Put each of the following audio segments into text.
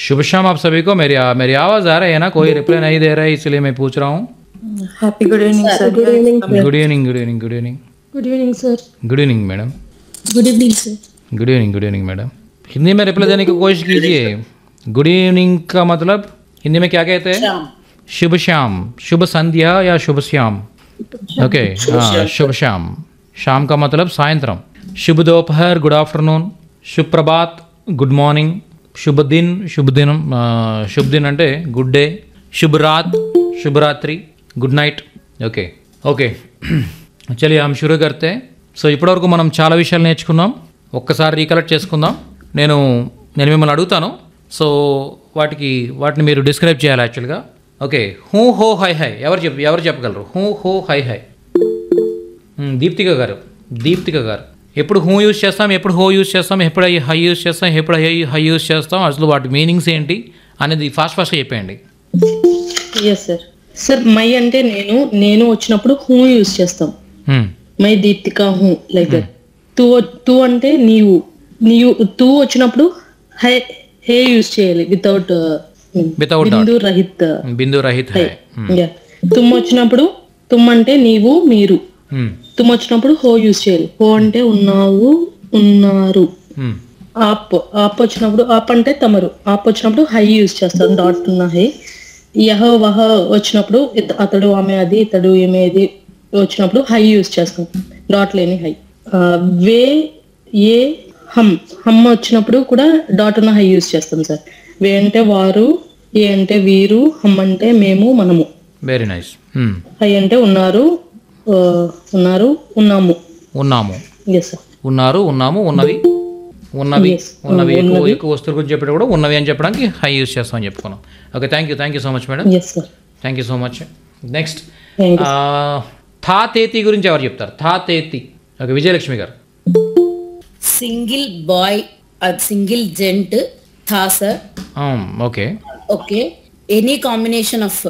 शुभ शाम आप सभी को मेरी आ, मेरी आवाज़ आ रही है ना कोई रिप्लाई नहीं दे रहा है इसलिए मैं पूछ रहा हूँ good evening good evening good evening good evening sir good evening madam good evening sir good evening good evening madam Hindi में रिप्लाई देने की कोशिश कीजिए गुड इवनिंग का मतलब हिंदी में क्या कहते हैं शुभ शाम शुभ संध्या या शुभ श्याम ओके हाँ शुभ शाम शाम का मतलब सायंत्रम शुभ दोपहर गुड आफ्टरनून शुभ प्रभात गुड मॉर्निंग శుభదిన్ శుభదినం శుభదిన్ అంటే గుడ్ డే శుభరాత్ శుభరాత్రి గుడ్ నైట్ ఓకే ఓకే చలి ఆమె షురూ కడితే సో ఇప్పటివరకు మనం చాలా విషయాలు నేర్చుకున్నాం ఒక్కసారి రీకలెక్ట్ చేసుకుందాం నేను నేను మిమ్మల్ని అడుగుతాను సో వాటికి వాటిని మీరు డిస్క్రైబ్ చేయాలి యాక్చువల్గా ఓకే హూ హో హై హై ఎవరు చెప్ ఎవరు చెప్పగలరు హూ హో హై హై దీప్తిక గారు దీప్తిక గారు ఎప్పుడు హూ యూజ్ చేస్తాం ఎప్పుడు హో యూజ్ చేస్తాం ఎప్పుడు హై యూజ్ చేస్తాం ఎప్పుడు హై హై యూజ్ చేస్తాం అసలు వాటి మీనింగ్స్ ఏంటి అనేది ఫాస్ట్ ఫాస్ట్ చెప్పేయండి సార్ సార్ మై అంటే నేను నేను వచ్చినప్పుడు హూ యూజ్ చేస్తాం hmm. మై దీప్తిక హూ లైక్ తూ అంటే నీవు నీవు తూ వచ్చినప్పుడు హై హే యూజ్ చేయాలి వితౌట్ వితౌట్ బిందు రహిత్ బిందు రహిత్ తుమ్ వచ్చినప్పుడు తుమ్ అంటే నీవు మీరు Hmm. తుమ్ వచ్చినప్పుడు హో యూజ్ చేయాలి హో అంటే ఉన్నావు ఉన్నారు hmm. ఆప్ ఆప్ వచ్చినప్పుడు ఆప్ అంటే తమరు ఆప్ వచ్చినప్పుడు హై యూజ్ చేస్తారు డాట్ ఉన్న హై యహ వహ వచ్చినప్పుడు అతడు ఆమె అది ఇతడు ఏమి అది వచ్చినప్పుడు హై యూజ్ చేస్తాం డాట్ లేని హై వే ఏ హమ్ హమ్ వచ్చినప్పుడు కూడా డాట్ ఉన్న హై యూజ్ చేస్తాం సార్ వే అంటే వారు ఏ అంటే వీరు హమ్ అంటే మేము మనము వెరీ నైస్ hmm. హై అంటే ఉన్నారు ఉన్నారు ఉన్నాము ఉన్నాము ఉన్నారు ఉన్నాము ఉన్నవి ఉన్నవి ఉన్నవి ఎక్కువ ఎక్కువ వస్తువుల గురించి చెప్పేటప్పుడు కూడా ఉన్నవి అని చెప్పడానికి హై యూస్ చేస్తామని చెప్పుకున్నాం okay thank you thank you so much madam thank you so much next థా తేతి గురించి ఎవరు చెప్తారు థా తేతి ఓకే విజయలక్ష్మి గారు సింగిల్ బాయ్ సింగిల్ జెంట్ థా sir okay okay any combination of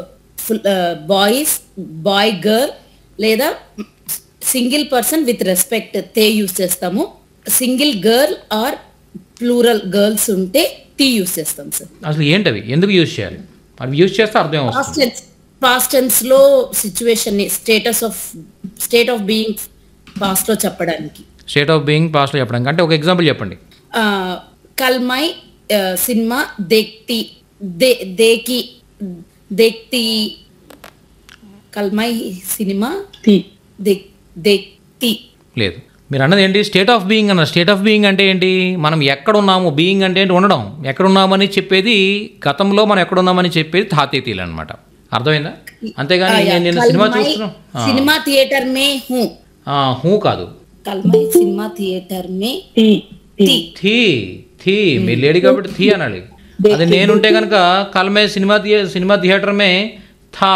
boys boy girl లేదా సింగిల్ పర్సన్ విత్ రెస్పెక్ట్ తే యూస్ చేస్తాము single girl or plural girls ఉంటే టీ యూస్ చేస్తాం సార్ అసలు ఏంటవి ఎందుకు యూస్ చేయాలి అవి యూస్ చేస్తే అర్థం పాస్ట్ టెన్స్ లో సిచ్యువేషన్ ని status of state of being past లో చెప్పడానికి స్టేట్ ఆఫ్ బీయింగ్ పాస్ట్ లో చెప్పడానికి అంటే ఒక ఎగ్జాంపుల్ చెప్పండి కల్మై సినిమా దేక్తి దేకి దేక్తి కల్మై సినిమా లేదు మీరు అన్నది ఏంటి స్టేట్ ఆఫ్ బీయింగ్ అన్న స్టేట్ ఆఫ్ బీయింగ్ అంటే ఏంటి మనం ఎక్కడున్నాము బీయింగ్ అంటే ఏంటి ఉండడం ఎక్కడున్నామని చెప్పేది గతంలో మనం ఎక్కడున్నామని చెప్పేది తాతేతీలు అనమాట అర్థమైందా అంతేగాని నేను సినిమా చూస్తున్నాను సినిమా థియేటర్ మే హూ హూ కాదు కల్మై సినిమా థియేటర్ మే థీ థీ మీరు లేడీ కాబట్టి థీ అనాలి అది నేనుంటే కనుక కల్మే సినిమా సినిమా థియేటర్ మే థా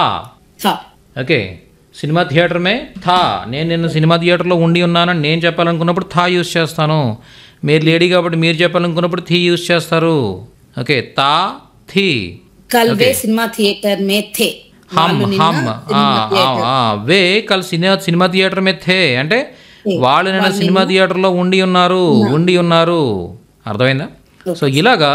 ఓకే సినిమా థియేటర్మే థా నేను నిన్న సినిమా థియేటర్లో ఉండి ఉన్నానని నేను చెప్పాలనుకున్నప్పుడు థా యూస్ చేస్తాను మీరు లేడీ కాబట్టి మీరు చెప్పాలనుకున్నప్పుడు థీ యూస్ చేస్తారు ఓకే తా థీ కల్వే సినిమా థియేటర్ మే థే హమ్ హమ్ వే కల్ సినిమా సినిమా థియేటర్ మే థే అంటే వాళ్ళు నిన్న సినిమా థియేటర్లో ఉండి ఉన్నారు ఉండి ఉన్నారు అర్థమైందా సో ఇలాగా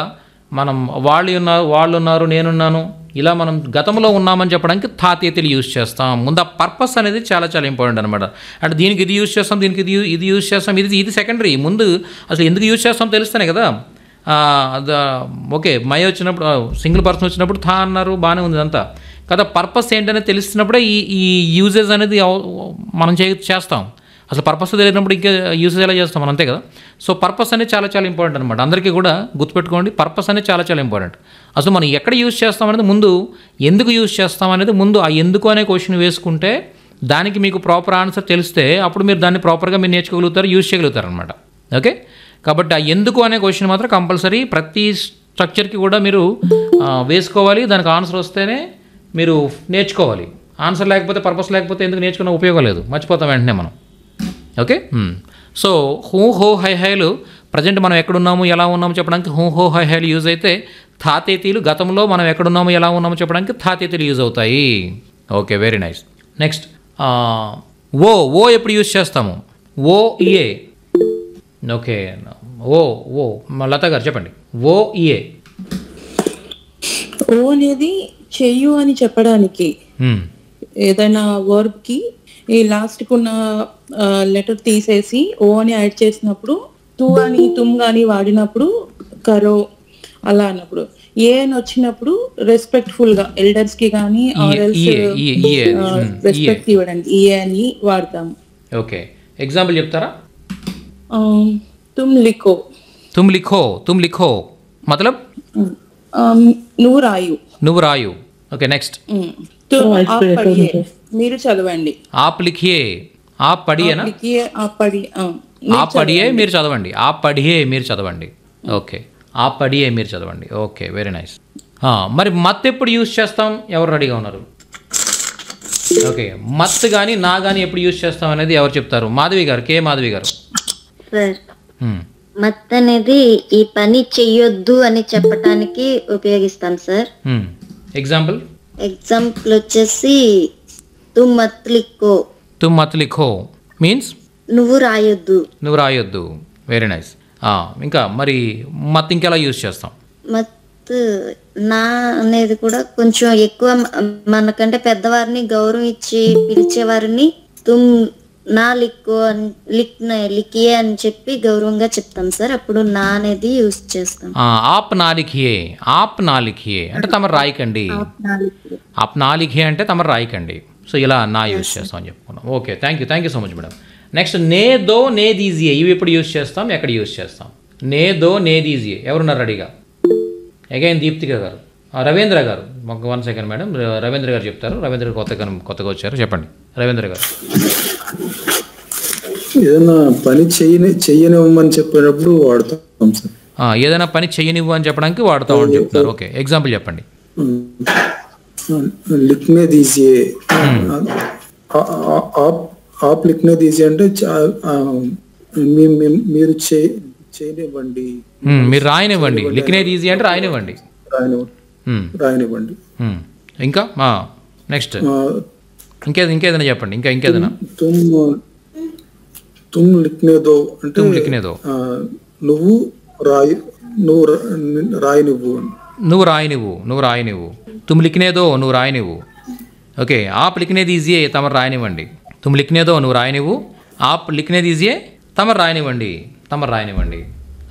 మనం వాళ్ళు ఉన్నారు వాళ్ళు ఉన్నారు నేనున్నాను ఇలా మనం గతంలో ఉన్నామని చెప్పడానికి తాతీతలు యూజ్ చేస్తాం ముందు ఆ పర్పస్ అనేది చాలా చాలా ఇంపార్టెంట్ అనమాట అంటే దీనికి ఇది యూజ్ చేస్తాం దీనికి ఇది ఇది యూజ్ చేస్తాం ఇది ఇది సెకండరీ ముందు అసలు ఎందుకు యూజ్ చేస్తాం తెలుస్తానే కదా ఓకే మై వచ్చినప్పుడు సింగిల్ పర్సన్ వచ్చినప్పుడు థా అన్నారు బాగానే ఉంది అంతా కదా పర్పస్ ఏంటనేది తెలిసినప్పుడే ఈ ఈ యూజెస్ అనేది మనం చే చేస్తాం అసలు పర్పస్ తెలియనప్పుడు ఇంకా యూసేజ్ ఎలా చేస్తాం మనం అంతే కదా సో పర్పస్ అనేది చాలా చాలా ఇంపార్టెంట్ అనమాట అందరికీ కూడా గుర్తుపెట్టుకోండి పర్పస్ అనేది చాలా చాలా ఇంపార్టెంట్ అసలు మనం ఎక్కడ యూజ్ చేస్తాం అనేది ముందు ఎందుకు యూజ్ చేస్తాం అనేది ముందు ఆ ఎందుకు అనే క్వశ్చన్ వేసుకుంటే దానికి మీకు ప్రాపర్ ఆన్సర్ తెలిస్తే అప్పుడు మీరు దాన్ని ప్రాపర్గా మీరు నేర్చుకోగలుగుతారు యూజ్ చేయగలుగుతారు అనమాట ఓకే కాబట్టి ఆ ఎందుకు అనే క్వశ్చన్ మాత్రం కంపల్సరీ ప్రతి స్ట్రక్చర్కి కూడా మీరు వేసుకోవాలి దానికి ఆన్సర్ వస్తేనే మీరు నేర్చుకోవాలి ఆన్సర్ లేకపోతే పర్పస్ లేకపోతే ఎందుకు నేర్చుకున్న ఉపయోగం లేదు మర్చిపోతాం వెంటనే మనం ఓకే సో hmm. హూ హో హై హైలు ప్రజెంట్ మనం ఎక్కడున్నాము ఎలా ఉన్నాము చెప్పడానికి హూ హో హై హైలు యూజ్ అయితే థాతేతీలు గతంలో మనం ఎక్కడున్నాము ఎలా ఉన్నాము చెప్పడానికి థాతేతీలు యూజ్ అవుతాయి ఓకే వెరీ నైస్ నెక్స్ట్ ఓ ఓ ఎప్పుడు యూజ్ చేస్తాము ఓ ఏ ఓకే ఓ ఓ లత గారు చెప్పండి ఓ ఏ ఓ అనేది చెయ్యు అని చెప్పడానికి hmm. ఏదైనా వర్బ్ కి ఈ లాస్ట్ ఉన్న లెటర్ తీసేసి ఓ అని యాడ్ చేసినప్పుడు తూ అని తుమ్ అని వాడినప్పుడు కరో అలా అన్నప్పుడు ఏ అని వచ్చినప్పుడు రెస్పెక్ట్ఫుల్ గా ఎల్డర్స్ కి కానీ రెస్పెక్ట్ ఇవ్వడానికి ఏ e అని వాడతాం ఓకే ఎగ్జాంపుల్ చెప్తారా తుమ్ లిఖో తుమ్ లిఖో తుమ్ లిఖో మతలబ్ నువ్వు రాయు నువ్వు రాయు ఓకే నెక్స్ట్ మీరు చదవండి ఆ లిఖియే ఆప్ పడియేనా పడి పడియే మీరు చదవండి ఆ పడియే మీరు చదవండి ఓకే ఆ పడియే మీరు చదవండి ఓకే వెరీ నైస్ మరి మత్ ఎప్పుడు యూస్ చేస్తాం ఎవరు రెడీగా ఉన్నారు ఓకే మత్ కానీ నా కానీ ఎప్పుడు యూస్ చేస్తాం అనేది ఎవరు చెప్తారు మాధవి గారు కే మాధవి గారు మత్ అనేది ఈ పని చెయ్యొద్దు అని చెప్పటానికి ఉపయోగిస్తాం సార్ ఎగ్జాంపుల్ ఎగ్జాంపుల్ వచ్చేసి తుమ్ మత్ తుమ్ మీన్స్ నువ్వు రాయొద్దు నువ్వు రాయొద్దు వెరీ నైస్ ఇంకా మరి మత్ ఇంకెలా యూజ్ చేస్తాం మత్ నా అనేది కూడా కొంచెం ఎక్కువ మనకంటే పెద్దవారిని గౌరవం ఇచ్చి పిలిచేవారిని తుమ్ నా లిక్కు అని లిక్ లికియే అని చెప్పి గౌరవంగా చెప్తాం సార్ అప్పుడు నా అనేది యూస్ చేస్తాం ఆప్ నాలిఖియే ఆప్ నాలిఖియే అంటే తమరు రాయకండి ఆప్ నాలిఖియే అంటే తమరు రాయకండి సో ఇలా నా యూస్ చేస్తాం అని చెప్పుకున్నాం okay thank you thank you so much madam next నే దో నే ఈజీయే ఇవి ఎప్పుడు యూస్ చేస్తాం ఎక్కడ యూస్ చేస్తాం నే దో ఈజీయే దీజియే ఎవరున్నారు రెడీగా అగైన్ దీప్తిక గారు రవీంద్ర గారు వన్ సెకండ్ మేడం రవీంద్ర గారు చెప్తారు రవీంద్ర కొత్తగా కొత్తగా వచ్చారు చెప్పండి రవీంద్ర గారు ఏదైనా పని చేయని చెయ్యనివ్వమని చెప్పినప్పుడు వాడతాం సార్ ఏదైనా పని చెయ్యనివ్వు అని చెప్పడానికి వాడతాం అని చెప్తారు ఓకే ఎగ్జాంపుల్ చెప్పండి లిక్నే తీసి ఆప్ లిక్నే తీసి అంటే మీరు చేయనివ్వండి మీరు రాయనివ్వండి లిక్నే తీసి అంటే రాయనివ్వండి రాయనివ్వండి ఇంకా నెక్స్ట్ ఇంకేది ఇంకేదైనా చెప్పండి ఇంకా ఇంకేదైనా తుమ్ లిక్నేదో అంటే లిక్నేదో నువ్వు రాయి నువ్వు నువ్వు నువ్వు రాయి నువ్వు నువ్వు తుమ్ లిక్నేదో నువ్వు రాయి నువ్వు ఓకే ఆప్ లిక్నేది ఈజీయే తమరు రాయనివ్వండి తుమ్ లిక్నేదో నువ్వు రాయి నువ్వు ఆప్ లిక్నేది ఈజీయే తమరు రాయనివ్వండి తమరు రాయనివ్వండి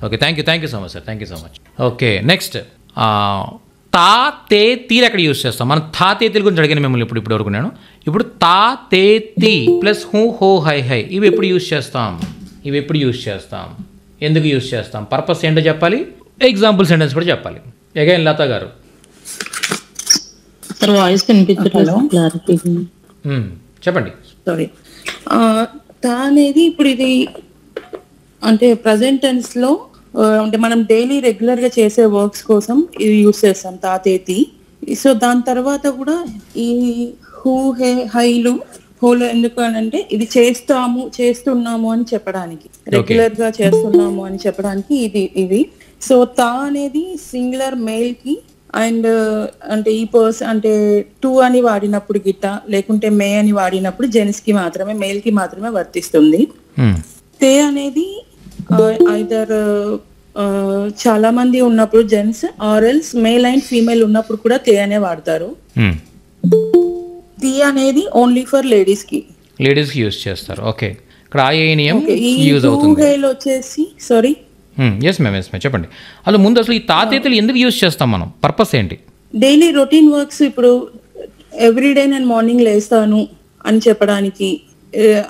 okay thank you thank you so much sir thank you so much okay next తా తే తీలు ఎక్కడ యూస్ చేస్తాం మనం తా తే తీలు గురించి అడిగిన మిమ్మల్ని ఇప్పుడు ఇప్పుడు వరకు నేను ఇప్పుడు తా తే తీ ప్లస్ హూ హో హై హై ఇవి ఎప్పుడు యూస్ చేస్తాం ఇవి ఎప్పుడు యూస్ చేస్తాం ఎందుకు యూస్ చేస్తాం పర్పస్ ఏంటో చెప్పాలి ఎగ్జాంపుల్ సెంటెన్స్ కూడా చెప్పాలి ఎగైన్ లతా గారు వాయిస్ చెప్పండి సారీ తా అనేది ఇప్పుడు ఇది అంటే ప్రజెంట్ టెన్స్ లో అంటే మనం డైలీ రెగ్యులర్ గా చేసే వర్క్స్ కోసం ఇది యూస్ చేస్తాం తాతేతి సో దాని తర్వాత కూడా ఈ హూ హే హైలు హోలో ఎందుకు అని అంటే ఇది చేస్తాము చేస్తున్నాము అని చెప్పడానికి రెగ్యులర్ గా చేస్తున్నాము అని చెప్పడానికి ఇది ఇది సో తా అనేది సింగులర్ మెయిల్ కి అండ్ అంటే ఈ పర్స్ అంటే టూ అని వాడినప్పుడు గిట్ట లేకుంటే మే అని వాడినప్పుడు జెన్స్ కి మాత్రమే మెయిల్ కి మాత్రమే వర్తిస్తుంది hmm. తే అనేది ఐదర్ uh, uh, చాలా మంది ఉన్నప్పుడు జెంట్స్ ఆర్ఎల్స్ మేల్ అండ్ ఫీమేల్ ఉన్నప్పుడు కూడా తే అనే వాడతారు టీ hmm. అనేది ఓన్లీ ఫర్ లేడీస్ కి లేడీస్ కి యూస్ చేస్తారు ఓకే ఇక్కడ ఆయనియం యూజ్ అవుతుంది హేల్ వచ్చేసి sorry yes ma'am yes ma'am చెప్పండి అసలు ముందు అసలు ఈ తాతేతలు ఎందుకు యూస్ చేస్తాం మనం పర్పస్ ఏంటి డైలీ రొటీన్ వర్క్స్ ఇప్పుడు ఎవ్రీ డే నేను మార్నింగ్ లేస్తాను అని చెప్పడానికి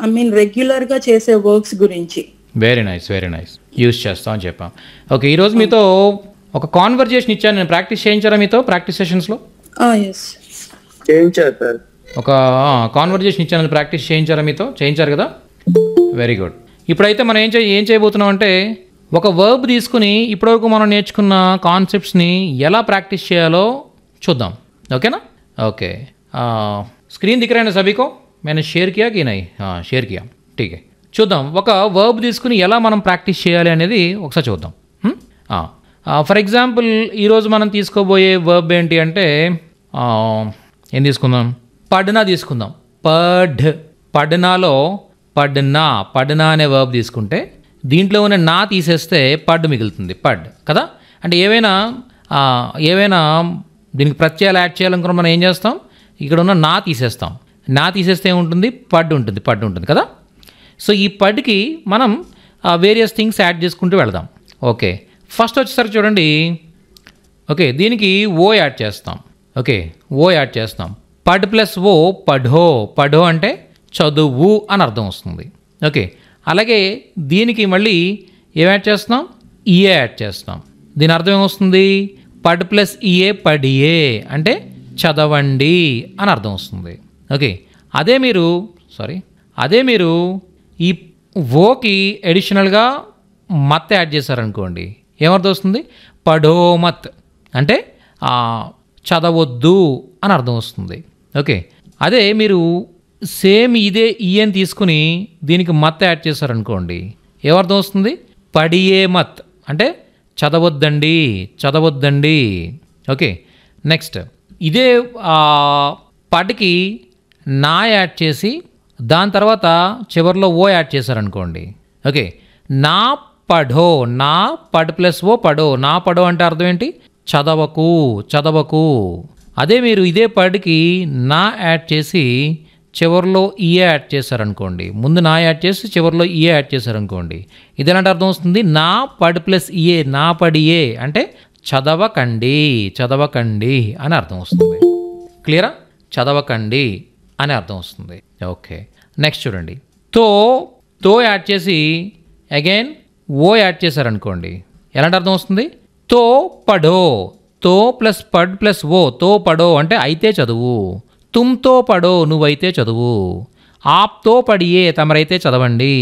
ఐ మీన్ రెగ్యులర్ గా చేసే వర్క్స్ గురించి very nice very nice use చేస్తాం అని చెప్పాం ఓకే ఈరోజు మీతో ఒక కాన్వర్జేషన్ ఇచ్చాను నేను ప్రాక్టీస్ చేయించారా మీతో ప్రాక్టీస్ సెషన్స్లో ఒక కాన్వర్జేషన్ ఇచ్చాను ప్రాక్టీస్ చేయించారా మీతో చేయించారు కదా వెరీ గుడ్ ఇప్పుడైతే మనం ఏం చే ఏం చేయబోతున్నాం అంటే ఒక వర్బ్ తీసుకుని ఇప్పటివరకు మనం నేర్చుకున్న కాన్సెప్ట్స్ని ఎలా ప్రాక్టీస్ చేయాలో చూద్దాం ఓకేనా ఓకే స్క్రీన్ దిక్కరైన సభికో మేనే షేర్ కియా को मैंने शेयर किया చూద్దాం ఒక వర్బ్ తీసుకుని ఎలా మనం ప్రాక్టీస్ చేయాలి అనేది ఒకసారి చూద్దాం ఫర్ ఎగ్జాంపుల్ ఈరోజు మనం తీసుకోబోయే వర్బ్ ఏంటి అంటే ఏం తీసుకుందాం పడ్నా తీసుకుందాం పడ్ పడ్నాలో పడ్నా పడ్నా అనే వర్బ్ తీసుకుంటే దీంట్లో ఉన్న నా తీసేస్తే పడ్ మిగులుతుంది పడ్ కదా అంటే ఏవైనా ఏవైనా దీనికి ప్రత్యయాలు యాడ్ చేయాలనుకున్న మనం ఏం చేస్తాం ఇక్కడ ఉన్న నా తీసేస్తాం నా తీసేస్తే ఉంటుంది పడ్ ఉంటుంది పడ్ ఉంటుంది కదా సో ఈ పటికి మనం వేరియస్ థింగ్స్ యాడ్ చేసుకుంటూ వెళదాం ఓకే ఫస్ట్ వచ్చేసరికి చూడండి ఓకే దీనికి ఓ యాడ్ చేస్తాం ఓకే ఓ యాడ్ చేస్తాం పడ్ ప్లస్ ఓ పఢో పఢో అంటే చదువు అని అర్థం వస్తుంది ఓకే అలాగే దీనికి మళ్ళీ ఏం యాడ్ చేస్తున్నాం ఈఏ e యాడ్ చేస్తాం దీని అర్థం ఏమొస్తుంది పడ్ ప్లస్ ఈఏ e పడియే అంటే చదవండి అని అర్థం వస్తుంది ఓకే అదే మీరు సారీ అదే మీరు ఈ ఓకి ఎడిషనల్గా మత్ యాడ్ చేశారనుకోండి ఏమర్థం వస్తుంది పడోమత్ అంటే చదవద్దు అని అర్థం వస్తుంది ఓకే అదే మీరు సేమ్ ఇదే ఈఎన్ తీసుకుని దీనికి మత్ యాడ్ చేశారనుకోండి ఏమర్థం వస్తుంది పడియే మత్ అంటే చదవద్దండి చదవద్దండి ఓకే నెక్స్ట్ ఇదే పడికి నా యాడ్ చేసి దాని తర్వాత చివరిలో ఓ యాడ్ చేశారనుకోండి ఓకే నా పఢో నా పడ్ ప్లస్ ఓ పడో నా పడో అంటే అర్థం ఏంటి చదవకు చదవకు అదే మీరు ఇదే పడ్కి నా యాడ్ చేసి చివరిలో ఈ యాడ్ చేశారనుకోండి ముందు నా యాడ్ చేసి చివరిలో ఈ యాడ్ చేశారనుకోండి ఇది ఎలాంటి అర్థం వస్తుంది నా పడ్ ప్లస్ ఈఏ నా పడియే అంటే చదవకండి చదవకండి అని అర్థం వస్తుంది క్లియరా చదవకండి అని అర్థం వస్తుంది ఓకే నెక్స్ట్ చూడండి తో తో యాడ్ చేసి అగైన్ ఓ యాడ్ చేశారనుకోండి ఎలాంటి అర్థం వస్తుంది తో పడో తో ప్లస్ పడ్ ప్లస్ ఓ తో పడో అంటే అయితే చదువు తుమ్తో పడో నువ్వైతే చదువు ఆప్తో పడియే తమరైతే చదవండి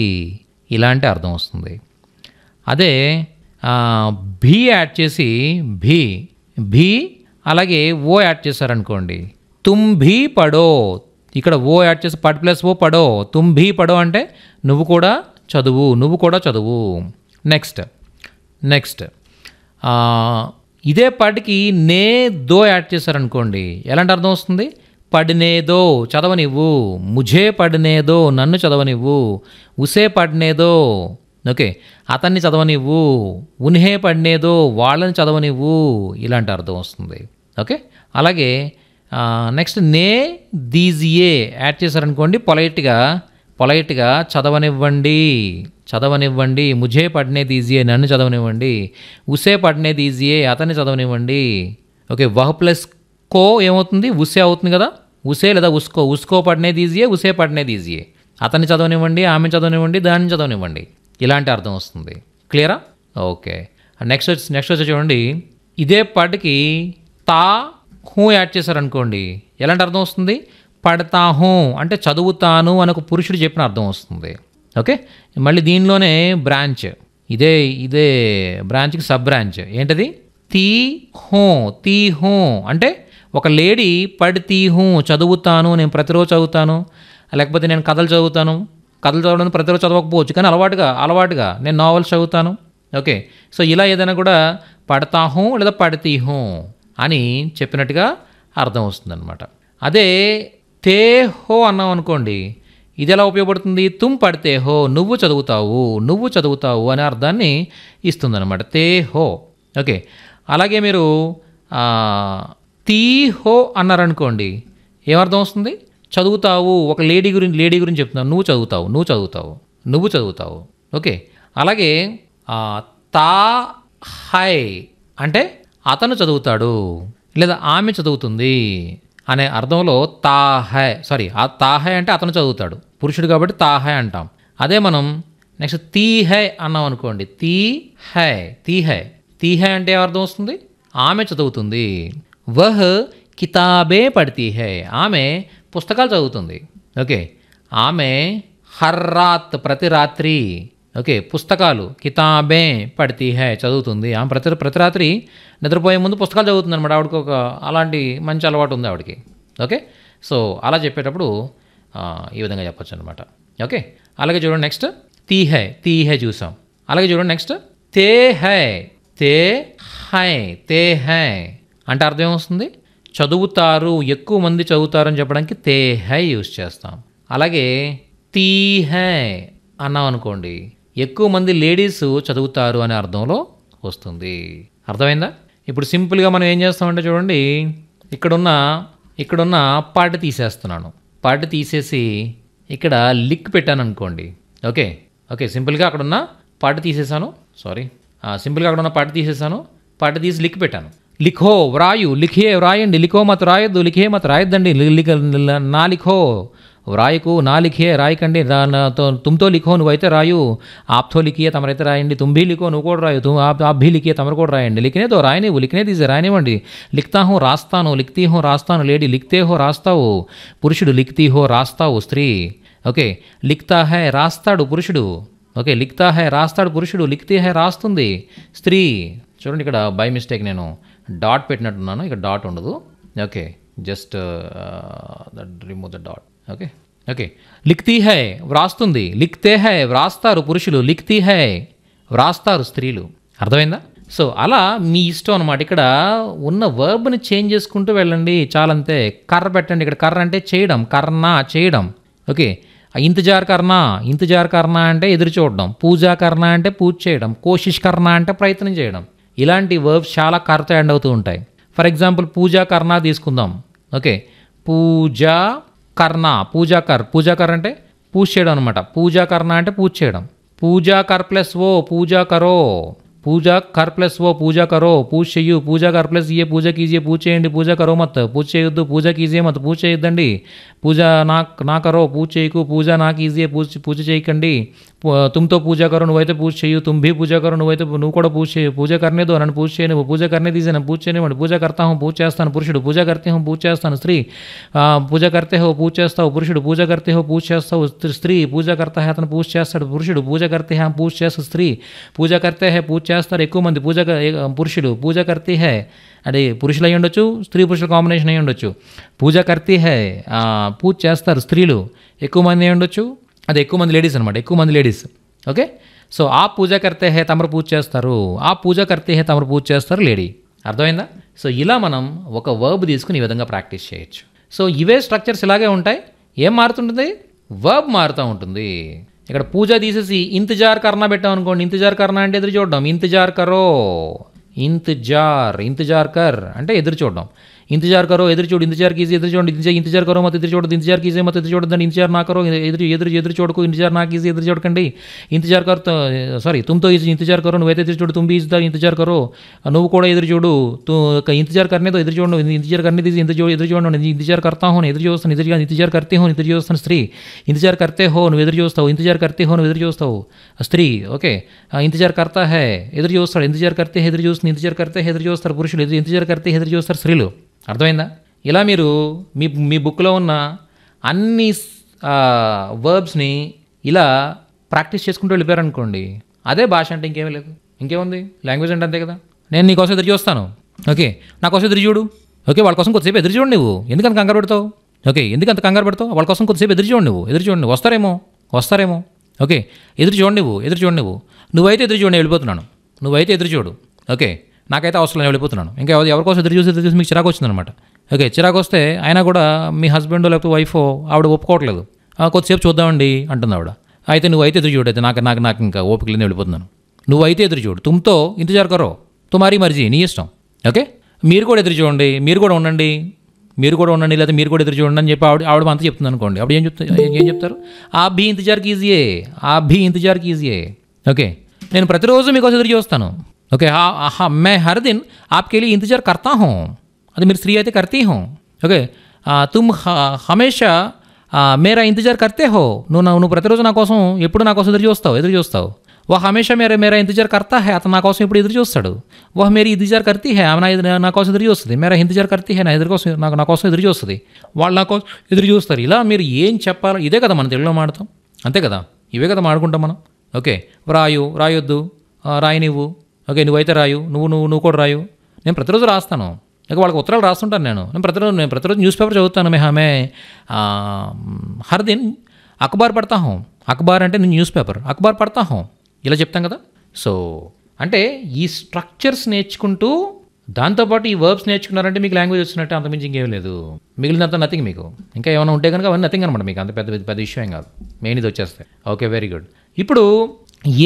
ఇలాంటి అర్థం వస్తుంది అదే భీ యాడ్ చేసి భీ భీ అలాగే ఓ యాడ్ చేశారనుకోండి తుమ్ భీ పడో ఇక్కడ ఓ యాడ్ చేసి పడ్ ప్లస్ ఓ పడో తుమ్ భీ పడో అంటే నువ్వు కూడా చదువు నువ్వు కూడా చదువు నెక్స్ట్ నెక్స్ట్ ఇదే పడికి నే దో యాడ్ చేశారనుకోండి ఎలాంటి అర్థం వస్తుంది పడినేదో చదవనివ్వు ముజే పడినేదో నన్ను చదవనివ్వు ఉసే పడినేదో ఓకే అతన్ని చదవనివ్వు ఉన్హే పడినేదో వాళ్ళని చదవనివ్వు ఇలాంటి అర్థం వస్తుంది ఓకే అలాగే నెక్స్ట్ నే దీజ్ ఏ యాడ్ చేశారనుకోండి పొలైట్గా పొలైట్గా చదవనివ్వండి చదవనివ్వండి ముజే పడ్నే దీజియే నన్ను చదవనివ్వండి ఉసే పడ్నే దీజియే అతన్ని చదవనివ్వండి ఓకే వహ్ ప్లస్ కో ఏమవుతుంది ఉసే అవుతుంది కదా ఉసే లేదా ఉస్కో ఉస్కో పడ్నే దీజియే ఉసే పడ్నే దీజియే అతన్ని చదవనివ్వండి ఆమె చదవనివ్వండి దాన్ని చదవనివ్వండి ఇలాంటి అర్థం వస్తుంది క్లియరా ఓకే నెక్స్ట్ వచ్చి నెక్స్ట్ వచ్చి చూడండి ఇదే పాటికి తా హూ యాడ్ చేశారనుకోండి ఎలాంటి అర్థం వస్తుంది పడతా హూ అంటే చదువుతాను అని ఒక పురుషుడు చెప్పిన అర్థం వస్తుంది ఓకే మళ్ళీ దీనిలోనే బ్రాంచ్ ఇదే ఇదే బ్రాంచ్కి సబ్ బ్రాంచ్ ఏంటది తీ హూ తీ హూ అంటే ఒక లేడీ పడితీ హూ చదువుతాను నేను ప్రతిరోజు చదువుతాను లేకపోతే నేను కథలు చదువుతాను కథలు చదవడం ప్రతిరోజు చదవకపోవచ్చు కానీ అలవాటుగా అలవాటుగా నేను నావల్స్ చదువుతాను ఓకే సో ఇలా ఏదైనా కూడా పడతాహో లేదా పడతీ హూ అని చెప్పినట్టుగా అర్థం వస్తుందన్నమాట అదే తే హో అన్నాం అనుకోండి ఇది ఎలా ఉపయోగపడుతుంది తుమ్ పడితే హో నువ్వు చదువుతావు నువ్వు చదువుతావు అనే అర్థాన్ని అనమాట తే హో ఓకే అలాగే మీరు తీ హో అన్నారనుకోండి ఏమర్థం వస్తుంది చదువుతావు ఒక లేడీ గురించి లేడీ గురించి చెప్తున్నావు నువ్వు చదువుతావు నువ్వు చదువుతావు నువ్వు చదువుతావు ఓకే అలాగే తా హై అంటే అతను చదువుతాడు లేదా ఆమె చదువుతుంది అనే అర్థంలో తాహే సారీ ఆ తాహే అంటే అతను చదువుతాడు పురుషుడు కాబట్టి తాహే అంటాం అదే మనం నెక్స్ట్ తీ హై అన్నాం అనుకోండి తీ హై తీ హై తీ హై అంటే అర్థం వస్తుంది ఆమె చదువుతుంది వహ్ కితాబే పడితీ హై ఆమె పుస్తకాలు చదువుతుంది ఓకే ఆమె హర్రాత్ ప్రతి రాత్రి ఓకే పుస్తకాలు కితాబే పడితీ హే చదువుతుంది ఆమె ప్రతి ప్రతి రాత్రి నిద్రపోయే ముందు పుస్తకాలు చదువుతుంది అనమాట ఆవిడకి ఒక అలాంటి మంచి అలవాటు ఉంది ఆవిడకి ఓకే సో అలా చెప్పేటప్పుడు ఈ విధంగా చెప్పచ్చు అనమాట ఓకే అలాగే చూడండి నెక్స్ట్ తీ హై తీ హై చూసాం అలాగే చూడండి నెక్స్ట్ తే హై తే హై తే హై అంటే అర్థం ఏమొస్తుంది చదువుతారు ఎక్కువ మంది చదువుతారు అని చెప్పడానికి తే హై యూస్ చేస్తాం అలాగే తీ హై అన్నాం అనుకోండి ఎక్కువ మంది లేడీస్ చదువుతారు అనే అర్థంలో వస్తుంది అర్థమైందా ఇప్పుడు సింపుల్గా మనం ఏం చేస్తామంటే చూడండి ఇక్కడున్న ఇక్కడున్న పాటి తీసేస్తున్నాను పాటి తీసేసి ఇక్కడ లిక్ పెట్టాను అనుకోండి ఓకే ఓకే సింపుల్గా అక్కడున్న పాటి తీసేసాను సారీ సింపుల్గా అక్కడున్న పాటి తీసేసాను పాటి తీసి లిక్ పెట్టాను లిఖో వ్రాయు లిఖే వ్రాయండి లిఖో మాత్రం రాయొద్దు లిఖే మాత్రం రాయొద్దండి నా లిఖో రాయకు నాలికే రాయకండి నా తో తుమ్ తో లిఖోను వైతే రాయు ఆప్ తో లిఖియే తమరేత రాయండి తుమ్ భీ లిఖోను కోడ రాయు తు ఆప్ ఆప్ భీ లిఖియే తమర కోడ రాయండి లిఖనే తో రాయనేవు లిఖనే దిస్ జ రాయనే వండి లిక్త హూ రాస్తానో లిక్తి హూ రాస్తానో లేడీ లిక్తే హో రాస్తావో పురుషుడు లిక్తి హో రాస్తావు స్త్రీ ఓకే లిక్త హయ రాస్తాడు పురుషుడు ఓకే లిక్త హయ రాస్తాడు పురుషుడు లిక్తే హయ రాస్తంది స్త్రీ చూడండి ఇక్కడ బై మిస్టేక్ నేను డాట్ పెట్టనట్ ఉన్నానో ఇక్కడ డాట్ ఉండదు okay just the remove the dot okay okay లిక్తి హై వ్రాస్తుంది లిక్తే హై వ్రాస్తారు పురుషులు లిక్తి హై వ్రాస్తారు స్త్రీలు అర్థమైందా సో అలా మీ ఇష్టం అనమాట ఇక్కడ ఉన్న వర్బ్ని చేంజ్ చేసుకుంటూ వెళ్ళండి చాలంతే కర్ర పెట్టండి ఇక్కడ కర్ర అంటే చేయడం కర్ణ చేయడం ఓకే ఇంతజార్ కర్ణ ఇంతజార్ కర్ణ అంటే ఎదురు చూడడం పూజా కర్ణ అంటే పూజ చేయడం కోషిష్ కర్ణ అంటే ప్రయత్నం చేయడం ఇలాంటి వర్బ్స్ చాలా కర్రతో ఎండ్ అవుతూ ఉంటాయి ఫర్ ఎగ్జాంపుల్ పూజా కర్ణ తీసుకుందాం ఓకే పూజా కర్ణ పూజాకర్ పూజాకర్ అంటే పూజ చేయడం అనమాట పూజాకర్ణ అంటే పూజ చేయడం పూజాకర్ ప్లస్ ఓ పూజాకరో పూజా కర్ ప్లస్ ఓ పూజ కరో పూజ చెయ్యు పూజ కర్ ప్లస్ ఏ పూజ కీజే పూజ చేయండి పూజ కరో మత్ పూజ చేయొద్దు పూజ కీజే మత్ పూజ చేయొద్దండి పూజ నా నా కరో పూజ చేయకు పూజ నాకు ఈజీ పూజ పూజ చేయకండి तुम तो पूजा करो नुवे तो पूछ चाहिए तुम भी पूजा करो नुवे तो नुक पूछ चाहिए पूजा करने दो नुन पूछ चाहिए पूजा करने दीजिए ना पूछ चाहिए पूजा करता हूँ पूछ चेस्ता पुरुषुड़ पूजा करते हूँ पूछ चेस्ता स्त्री पूजा करते हो पूछ चेस्ता पुरुषुड़ पूजा करते हो पूछ चेस्ता स्त्री पूजा करता है अतु पूछ चेस्ता पुरुषुड़ पूजा करते हैं पूछ चेस्ट स्त्री पूजा करते हैं पूछ चेस्ता एक्व मंद पूजा अं, पुरुषुड़ पूजा करती है अरे पुरुष स्त्री पुरुष कांबिनेशन अच्छा पूजा करती है पूजे स्त्री एक्व मंदु అది ఎక్కువ మంది లేడీస్ అనమాట ఎక్కువ మంది లేడీస్ ఓకే సో ఆ పూజ కర్తే హే తమరు పూజ చేస్తారు ఆ పూజ కర్తే హే తమరు పూజ చేస్తారు లేడీ అర్థమైందా సో ఇలా మనం ఒక వర్బ్ తీసుకుని ఈ విధంగా ప్రాక్టీస్ చేయొచ్చు సో ఇవే స్ట్రక్చర్స్ ఇలాగే ఉంటాయి ఏం మారుతుంటుంది వర్బ్ మారుతూ ఉంటుంది ఇక్కడ పూజ తీసేసి ఇంతజార్ కర్నా పెట్టాం అనుకోండి ఇంతజార్ కర్ణ అంటే ఎదురు చూడడం ఇంతజార్ కరో ఇంతజార్ ఇంతజార్ కర్ అంటే ఎదురు చూడడం इंतजार करो इधर छोड़ इंतजार कीजिए इधर छोड़ इंतजार इंतजार करो मत इधर छोड़ इंतजार कीजिए मत इधर छोड़ इंतजार ना करो इधर इधर इधर छोड़ को इंतजार ना कीजिए इधर छोड़ कंडी इंतजार कर तो सॉरी तुम तो इंतजार करो वैसे इधर छोड़ तुम भी इधर इंतजार करो नुव को इधर चोड़ तो इंतजार करने तो इधर चोड़ इंतजार करने दीजिए इधर छोड़ इधर छोड़ इंतजार करता हूँ इधर जो इधर इंतजार करते हो इधर जो स्त्री इंतजार करते हो इधर जो इंतजार करते हो इधर जो स्त्री ओके हाँ, इंतजार करता है इधर जो इंतजार करते हैं इधर जो इंतजार करते हैं इधर जो पुरुष इंतजार करते हैं इधर जो स्त्रील అర్థమైందా ఇలా మీరు మీ మీ బుక్లో ఉన్న అన్ని వర్బ్స్ని ఇలా ప్రాక్టీస్ చేసుకుంటూ వెళ్ళిపోయారనుకోండి అదే భాష అంటే ఇంకేమీ లేదు ఇంకేముంది లాంగ్వేజ్ అంటే అంతే కదా నేను నీకోసం ఎదురు చూస్తాను ఓకే నా కోసం ఎదురు చూడు ఓకే వాళ్ళ కోసం కొద్దిసేపు ఎదురు చూడు నువ్వు ఎందుకంత కంగారు పెడతావు ఓకే ఎందుకంత కంగారు పెడతావు వాళ్ళ కోసం కొద్దిసేపు ఎదురు చూడు నువ్వు ఎదురు చూడండి వస్తారేమో వస్తారేమో ఓకే ఎదురు చూడండి నువ్వు ఎదురు చూడండి నువ్వు నువ్వైతే ఎదురు చూడండి వెళ్ళిపోతున్నాను నువ్వైతే ఎదురు చూడు ఓకే నాకైతే అవసరం వెళ్ళిపోతున్నాను ఇంకా ఎవరి కోసం ఎదురు చూసి ఎదురు చూసి మీకు చిరాకు వచ్చిందనమాట ఓకే చిరాకు వస్తే అయినా కూడా మీ హస్బెండ్ లేకపోతే వైఫో ఆవిడ ఒప్పుకోవట్లేదు కొద్దిసేపు చూద్దామండి అంటుంది ఆవిడ అయితే అయితే ఎదురు చూడైతే నాకు నాకు నాకు ఇంకా ఓపిక లేని వెళ్ళిపోతున్నాను అయితే ఎదురు చూడు తుమ్తో ఇంతజారు కరో తుమారీ మర్జీ నీ ఇష్టం ఓకే మీరు కూడా ఎదురు చూడండి మీరు కూడా ఉండండి మీరు కూడా ఉండండి లేదా మీరు కూడా ఎదురు చూడండి అని చెప్పి ఆవిడ ఆవిడ అంతా చెప్తుంది అనుకోండి అప్పుడు ఏం చెప్తారు ఏం చెప్తారు ఆ భీ ఇంతజార్కి ఈజీయే ఆ భీ ఇంతజార్కి ఈజీయే ఓకే నేను ప్రతిరోజు మీకోసం ఎదురు చూస్తాను ओके okay, हाँ हाँ मैं हर दिन आपके लिए इंतज़ार करता हूँ अरे मेरी स्त्रियाँ करती हूँ ఓకే తుమ్ హమేషా మేరా ఇంతజార్ కర్తే హో నువ్వు నువ్వు ప్రతిరోజు నా కోసం ఎప్పుడు నా కోసం ఎదురు చూస్తావు ఎదురు చూస్తావు వా హమేషా మేరే మేరా ఇంతజార్ కర్తా హే అతను నా కోసం ఇప్పుడు ఎదురు చూస్తాడు వా మేరీ ఇంతజార్ కర్తీ హే ఆమె నా కోసం ఎదురు చూస్తుంది మేరా ఇంతజార్ కర్తీ హే నా ఎదురు కోసం నాకు నా కోసం ఎదురు చూస్తుంది వాళ్ళు నా కోసం ఎదురు చూస్తారు ఇలా మీరు ఏం చెప్పాలో ఇదే కదా మనం తెలుగులో మాడతాం అంతే కదా ఇవే కదా మాడుకుంటాం మనం ఓకే రాయు రాయొద్దు రాయి నువ్వు ఓకే నువ్వైతే రాయు నువ్వు నువ్వు నువ్వు కూడా రాయు నేను ప్రతిరోజు రాస్తాను ఇక వాళ్ళకి ఉత్తరాలు రాస్తుంటాను నేను నేను ప్రతిరోజు నేను ప్రతిరోజు న్యూస్ పేపర్ చదువుతాను మే ఆమె హర్దిన్ దిన్ అఖబార్ పడతా హోం అఖబార్ అంటే నేను న్యూస్ పేపర్ అఖబార్ పడతా హోం ఇలా చెప్తాం కదా సో అంటే ఈ స్ట్రక్చర్స్ నేర్చుకుంటూ దాంతోపాటు ఈ వర్బ్స్ నేర్చుకున్నారంటే మీకు లాంగ్వేజ్ వచ్చినట్టు అంతమించి ఇంకేం లేదు మిగిలినంత నథింగ్ మీకు ఇంకా ఏమైనా ఉంటే కనుక అవన్నీ నథింగ్ అనమాట మీకు అంత పెద్ద పెద్ద విషయం కాదు మెయిన్ ఇది వచ్చేస్తాయి ఓకే వెరీ గుడ్ ఇప్పుడు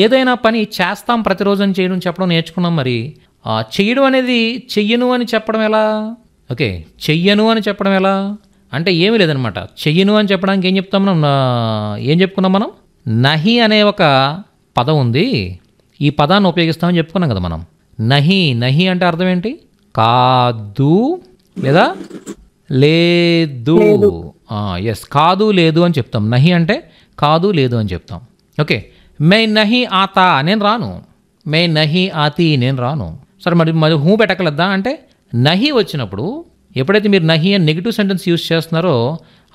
ఏదైనా పని చేస్తాం ప్రతిరోజు అని చేయడం చెప్పడం నేర్చుకున్నాం మరి చెయ్యడం అనేది చెయ్యను అని చెప్పడం ఎలా ఓకే చెయ్యను అని చెప్పడం ఎలా అంటే ఏమీ లేదనమాట చెయ్యను అని చెప్పడానికి ఏం చెప్తాం మనం ఏం చెప్పుకున్నాం మనం నహి అనే ఒక పదం ఉంది ఈ పదాన్ని ఉపయోగిస్తామని చెప్పుకున్నాం కదా మనం నహి నహి అంటే అర్థం ఏంటి కాదు లేదా లేదు ఎస్ కాదు లేదు అని చెప్తాం నహి అంటే కాదు లేదు అని చెప్తాం ఓకే మే నహి ఆతా నేను రాను మే నహి ఆతి నేను రాను సరే మరి మరి హూ పెట్టగలద్దా అంటే నహి వచ్చినప్పుడు ఎప్పుడైతే మీరు నహి అని నెగిటివ్ సెంటెన్స్ యూస్ చేస్తున్నారో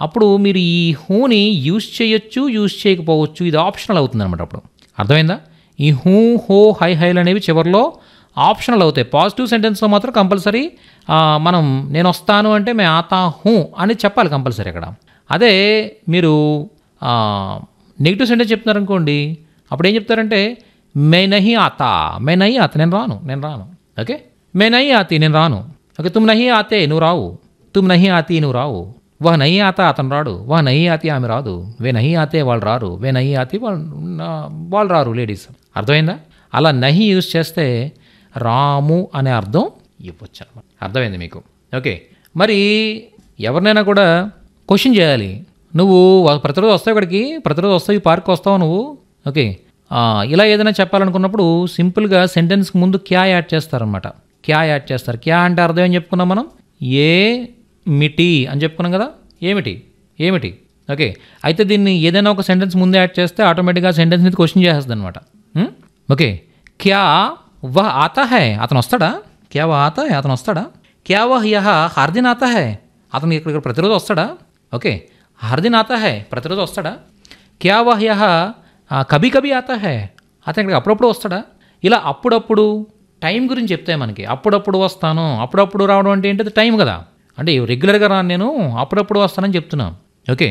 అప్పుడు మీరు ఈ హూని యూస్ చేయొచ్చు యూస్ చేయకపోవచ్చు ఇది ఆప్షనల్ అవుతుంది అనమాట అప్పుడు అర్థమైందా ఈ హూ హో హై హైలు అనేవి చివరిలో ఆప్షనల్ అవుతాయి పాజిటివ్ సెంటెన్స్లో మాత్రం కంపల్సరీ మనం నేను వస్తాను అంటే మే ఆతా హూ అని చెప్పాలి కంపల్సరీ అక్కడ అదే మీరు నెగిటివ్ సెంటెన్స్ చెప్తున్నారనుకోండి అప్పుడు ఏం చెప్తారంటే మే నహి ఆతా మే నహి ఆత నేను రాను నేను రాను ఓకే మే నహి ఆతి నేను రాను ఓకే తుమ్ నహి ఆతే నువ్వు రావు తుమ్ నహి ఆతి నువ్వు రావు వా నహి ఆత అతను రాడు వా నహి ఆతి ఆమె రాదు వే నహి ఆతే వాళ్ళు రారు వే నహి ఆతి వాళ్ళు వాళ్ళు రారు లేడీస్ అర్థమైందా అలా నహి యూజ్ చేస్తే రాము అనే అర్థం ఇవ్వచ్చు అనమాట అర్థమైంది మీకు ఓకే మరి ఎవరినైనా కూడా క్వశ్చన్ చేయాలి నువ్వు ప్రతిరోజు వస్తావు ఇక్కడికి ప్రతిరోజు వస్తావు ఈ పార్క్ వస్తావు నువ్వు ఓకే ఇలా ఏదైనా చెప్పాలనుకున్నప్పుడు సింపుల్గా సెంటెన్స్కి ముందు క్యా యాడ్ చేస్తారనమాట క్యా యాడ్ చేస్తారు క్యా అంటే అర్థం ఏం చెప్పుకున్నాం మనం ఏ మిటి అని చెప్పుకున్నాం కదా ఏమిటి ఏమిటి ఓకే అయితే దీన్ని ఏదైనా ఒక సెంటెన్స్ ముందు యాడ్ చేస్తే ఆటోమేటిక్గా సెంటెన్స్ మీద క్వశ్చన్ చేసేస్తుంది అనమాట ఓకే క్యా వహ ఆత హే అతను వస్తాడా క్యా వహ ఆత హే అతను వస్తాడా క్యా వహ యహ హార్దిన్ ఆత హే అతను ఇక్కడ ప్రతిరోజు వస్తాడా ఓకే హార్దిన్ ఆత హే ప్రతిరోజు వస్తాడా క్యా వహ యహ కభీ కభీ ఆతా హే అతను ఇక్కడికి అప్పుడప్పుడు వస్తాడా ఇలా అప్పుడప్పుడు టైం గురించి చెప్తే మనకి అప్పుడప్పుడు వస్తాను అప్పుడప్పుడు రావడం అంటే ఏంటి టైం కదా అంటే రెగ్యులర్గా రాను నేను అప్పుడప్పుడు వస్తానని చెప్తున్నాను ఓకే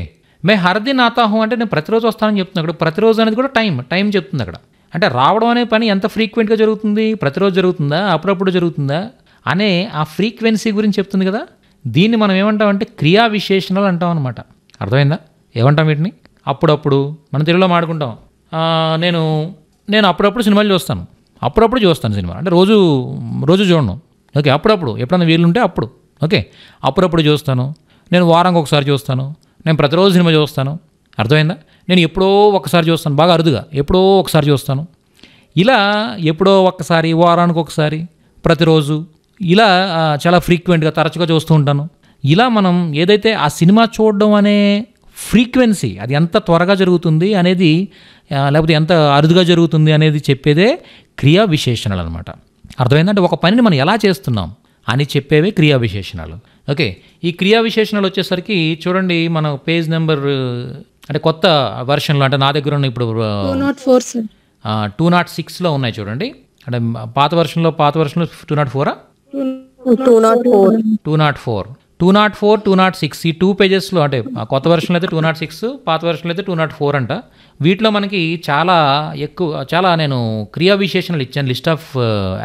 మే హరది నాతాహు అంటే నేను ప్రతిరోజు వస్తానని చెప్తున్నాను అక్కడ ప్రతిరోజు అనేది కూడా టైం టైం చెప్తుంది అక్కడ అంటే రావడం అనే పని ఎంత ఫ్రీక్వెంట్గా జరుగుతుంది ప్రతిరోజు జరుగుతుందా అప్పుడప్పుడు జరుగుతుందా అనే ఆ ఫ్రీక్వెన్సీ గురించి చెప్తుంది కదా దీన్ని మనం ఏమంటామంటే క్రియా విశేషణలు అంటాం అనమాట అర్థమైందా ఏమంటాం వీటిని అప్పుడప్పుడు మనం తెలుగులో మాడుకుంటాం నేను నేను అప్పుడప్పుడు సినిమాలు చూస్తాను అప్పుడప్పుడు చూస్తాను సినిమా అంటే రోజు రోజు చూడను ఓకే అప్పుడప్పుడు ఎప్పుడైనా వీలుంటే అప్పుడు ఓకే అప్పుడప్పుడు చూస్తాను నేను వారానికి ఒకసారి చూస్తాను నేను ప్రతిరోజు సినిమా చూస్తాను అర్థమైందా నేను ఎప్పుడో ఒకసారి చూస్తాను బాగా అరుదుగా ఎప్పుడో ఒకసారి చూస్తాను ఇలా ఎప్పుడో ఒక్కసారి వారానికి ఒకసారి ప్రతిరోజు ఇలా చాలా ఫ్రీక్వెంట్గా తరచుగా చూస్తూ ఉంటాను ఇలా మనం ఏదైతే ఆ సినిమా చూడడం అనే ఫ్రీక్వెన్సీ అది ఎంత త్వరగా జరుగుతుంది అనేది లేకపోతే ఎంత అరుదుగా జరుగుతుంది అనేది చెప్పేదే క్రియా విశేషణాలు అనమాట అర్థమైందంటే ఒక పనిని మనం ఎలా చేస్తున్నాం అని చెప్పేవే క్రియా విశేషణాలు ఓకే ఈ క్రియా విశేషణాలు వచ్చేసరికి చూడండి మన పేజ్ నెంబర్ అంటే కొత్త వెర్షన్లో అంటే నా దగ్గర ఉన్న ఇప్పుడు టూ నాట్ సిక్స్లో ఉన్నాయి చూడండి అంటే పాత వర్షన్లో పాత వర్షన్లో two not four two not four two not four two not six ఈ టూ పేజెస్లో అంటే కొత్త వెర్షన్లో అయితే టూ నాట్ సిక్స్ పాత వెర్షన్లో అయితే టూ నాట్ ఫోర్ అంట వీటిలో మనకి చాలా ఎక్కువ చాలా నేను క్రియా విశేషణలు ఇచ్చాను list of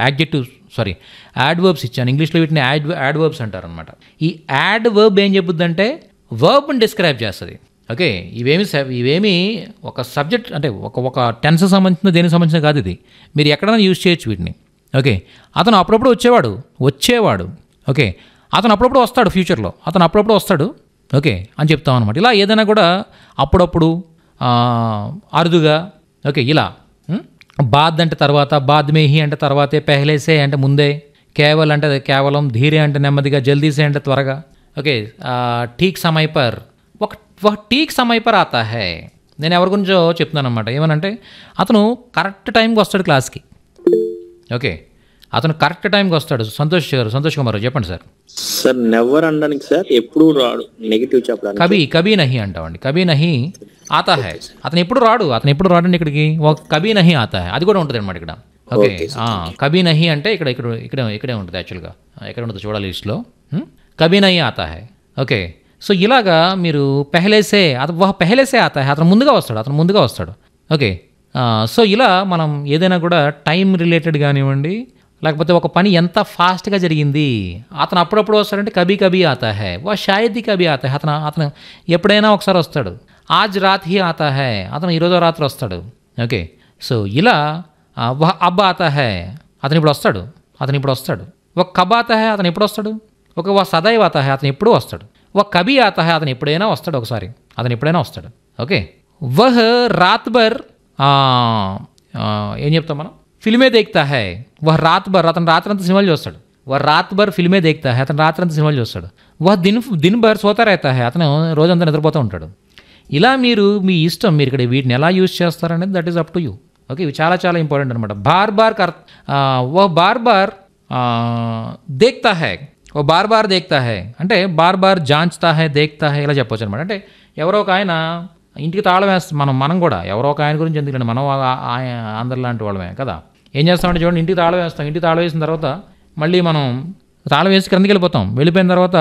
adjective sorry adverbs ఇచ్చాను ఇంగ్లీష్లో వీటిని యాడ్ యాడ్ వర్బ్స్ అంటారు అనమాట ఈ యాడ్ వర్బ్ ఏం చెబుద్దంటే వర్బ్ని డిస్క్రైబ్ చేస్తుంది ఓకే ఇవేమి ఇవేమి ఒక సబ్జెక్ట్ అంటే ఒక ఒక టెన్స్ సంబంధించిన దేనికి సంబంధించిన కాదు ఇది మీరు ఎక్కడైనా యూజ్ చేయొచ్చు వీటిని ఓకే అతను అప్పుడప్పుడు వచ్చేవాడు వచ్చేవాడు ఓకే అతను అప్పుడప్పుడు వస్తాడు ఫ్యూచర్లో అతను అప్పుడప్పుడు వస్తాడు ఓకే అని చెప్తాం అనమాట ఇలా ఏదైనా కూడా అప్పుడప్పుడు అరుదుగా ఓకే ఇలా బాద్ అంటే తర్వాత బాద్మేహి అంటే తర్వాతే పెహలేసే అంటే ముందే కేవల్ అంటే కేవలం ధీరే అంటే నెమ్మదిగా జల్దీసే అంటే త్వరగా ఓకే ఠీక్ సమయ పర్ ఒక ఠీక్ సమయ పర్ హే నేను ఎవరి గురించో చెప్తున్నాను అనమాట ఏమనంటే అతను కరెక్ట్ టైంకి వస్తాడు క్లాస్కి ఓకే అతను కరెక్ట్ టైంకి వస్తాడు సంతోష్ గారు సంతోష్ కుమార్ చెప్పండి సార్ సార్ నెవర్ అనడానికి సార్ ఎప్పుడు రాడు నెగిటివ్ చెప్పడానికి కబీ కబీ నహి అంటామండి కబీ నహి ఆతా హై అతను ఎప్పుడు రాడు అతను ఎప్పుడు రాడండి ఇక్కడికి కబీ నహి ఆతా అది కూడా ఉంటుంది అనమాట ఇక్కడ ఓకే కబీ నహి అంటే ఇక్కడ ఇక్కడ ఇక్కడ ఇక్కడే ఉంటుంది యాక్చువల్గా ఎక్కడ ఉంటుంది చూడాలి లిస్ట్లో కబీ నహి ఆతా హై ఓకే సో ఇలాగా మీరు పెహలేసే అతను వాహ పెహలేసే ఆతా అతను ముందుగా వస్తాడు అతను ముందుగా వస్తాడు ఓకే సో ఇలా మనం ఏదైనా కూడా టైం రిలేటెడ్ కానివ్వండి లేకపోతే ఒక పని ఎంత ఫాస్ట్గా జరిగింది అతను అప్పుడప్పుడు వస్తాడంటే కభీ కభీ ఆతా హే వా షాయది కభీ ఆతా హే అతను అతను ఎప్పుడైనా ఒకసారి వస్తాడు ఆజ్ రాత్ హీ ఆతా హే అతను ఈరోజు రాత్రి వస్తాడు ఓకే సో ఇలా అబ్బ ఆతా హే అతను ఇప్పుడు వస్తాడు అతను ఇప్పుడు వస్తాడు ఒక కబ్ ఆతా హే అతను ఎప్పుడు వస్తాడు ఒక వా సదైవ్ ఆతా హే అతను ఎప్పుడూ వస్తాడు ఒక కభీ ఆతా హే అతను ఎప్పుడైనా వస్తాడు ఒకసారి అతను ఎప్పుడైనా వస్తాడు ఓకే వహ్ రాత్బర్ ఏం చెప్తాం మనం ఫిల్మే దేక్తా హై వహ రాత్ భర్ అతను రాత్రంతా సినిమాలు చూస్తాడు వహ రాత్ భర్ ఫిల్మే దేక్తా హై అతను రాత్రంతా సినిమాలు చూస్తాడు వహ దిన్ దిన్ భర్ సోతా రైతా హై అతను రోజంతా నిద్రపోతూ ఉంటాడు ఇలా మీరు మీ ఇష్టం మీరు ఇక్కడ వీటిని ఎలా యూజ్ చేస్తారనేది that is up to you okay ఇవి చాలా చాలా ఇంపార్టెంట్ అనమాట బార్ బార్ కర్ ఓ బార్ బార్ దేక్తా హై ఓ బార్ బార్ దేక్తా హై అంటే బార్ బార్ జాంచుతా హై దేక్తా హై ఇలా చెప్పొచ్చు అనమాట అంటే ఎవరో ఒక ఆయన ఇంటికి తాళం వేస్తాం మనం మనం కూడా ఎవరో ఒక ఆయన గురించి ఎందుకంటే మనం అందరిలాంటి వాళ్ళమే కదా ఏం చేస్తామంటే చూడండి ఇంటికి తాళం వేస్తాం ఇంటికి తాళం వేసిన తర్వాత మళ్ళీ మనం తాళం వేసి క్రిందకి వెళ్ళిపోతాం వెళ్ళిపోయిన తర్వాత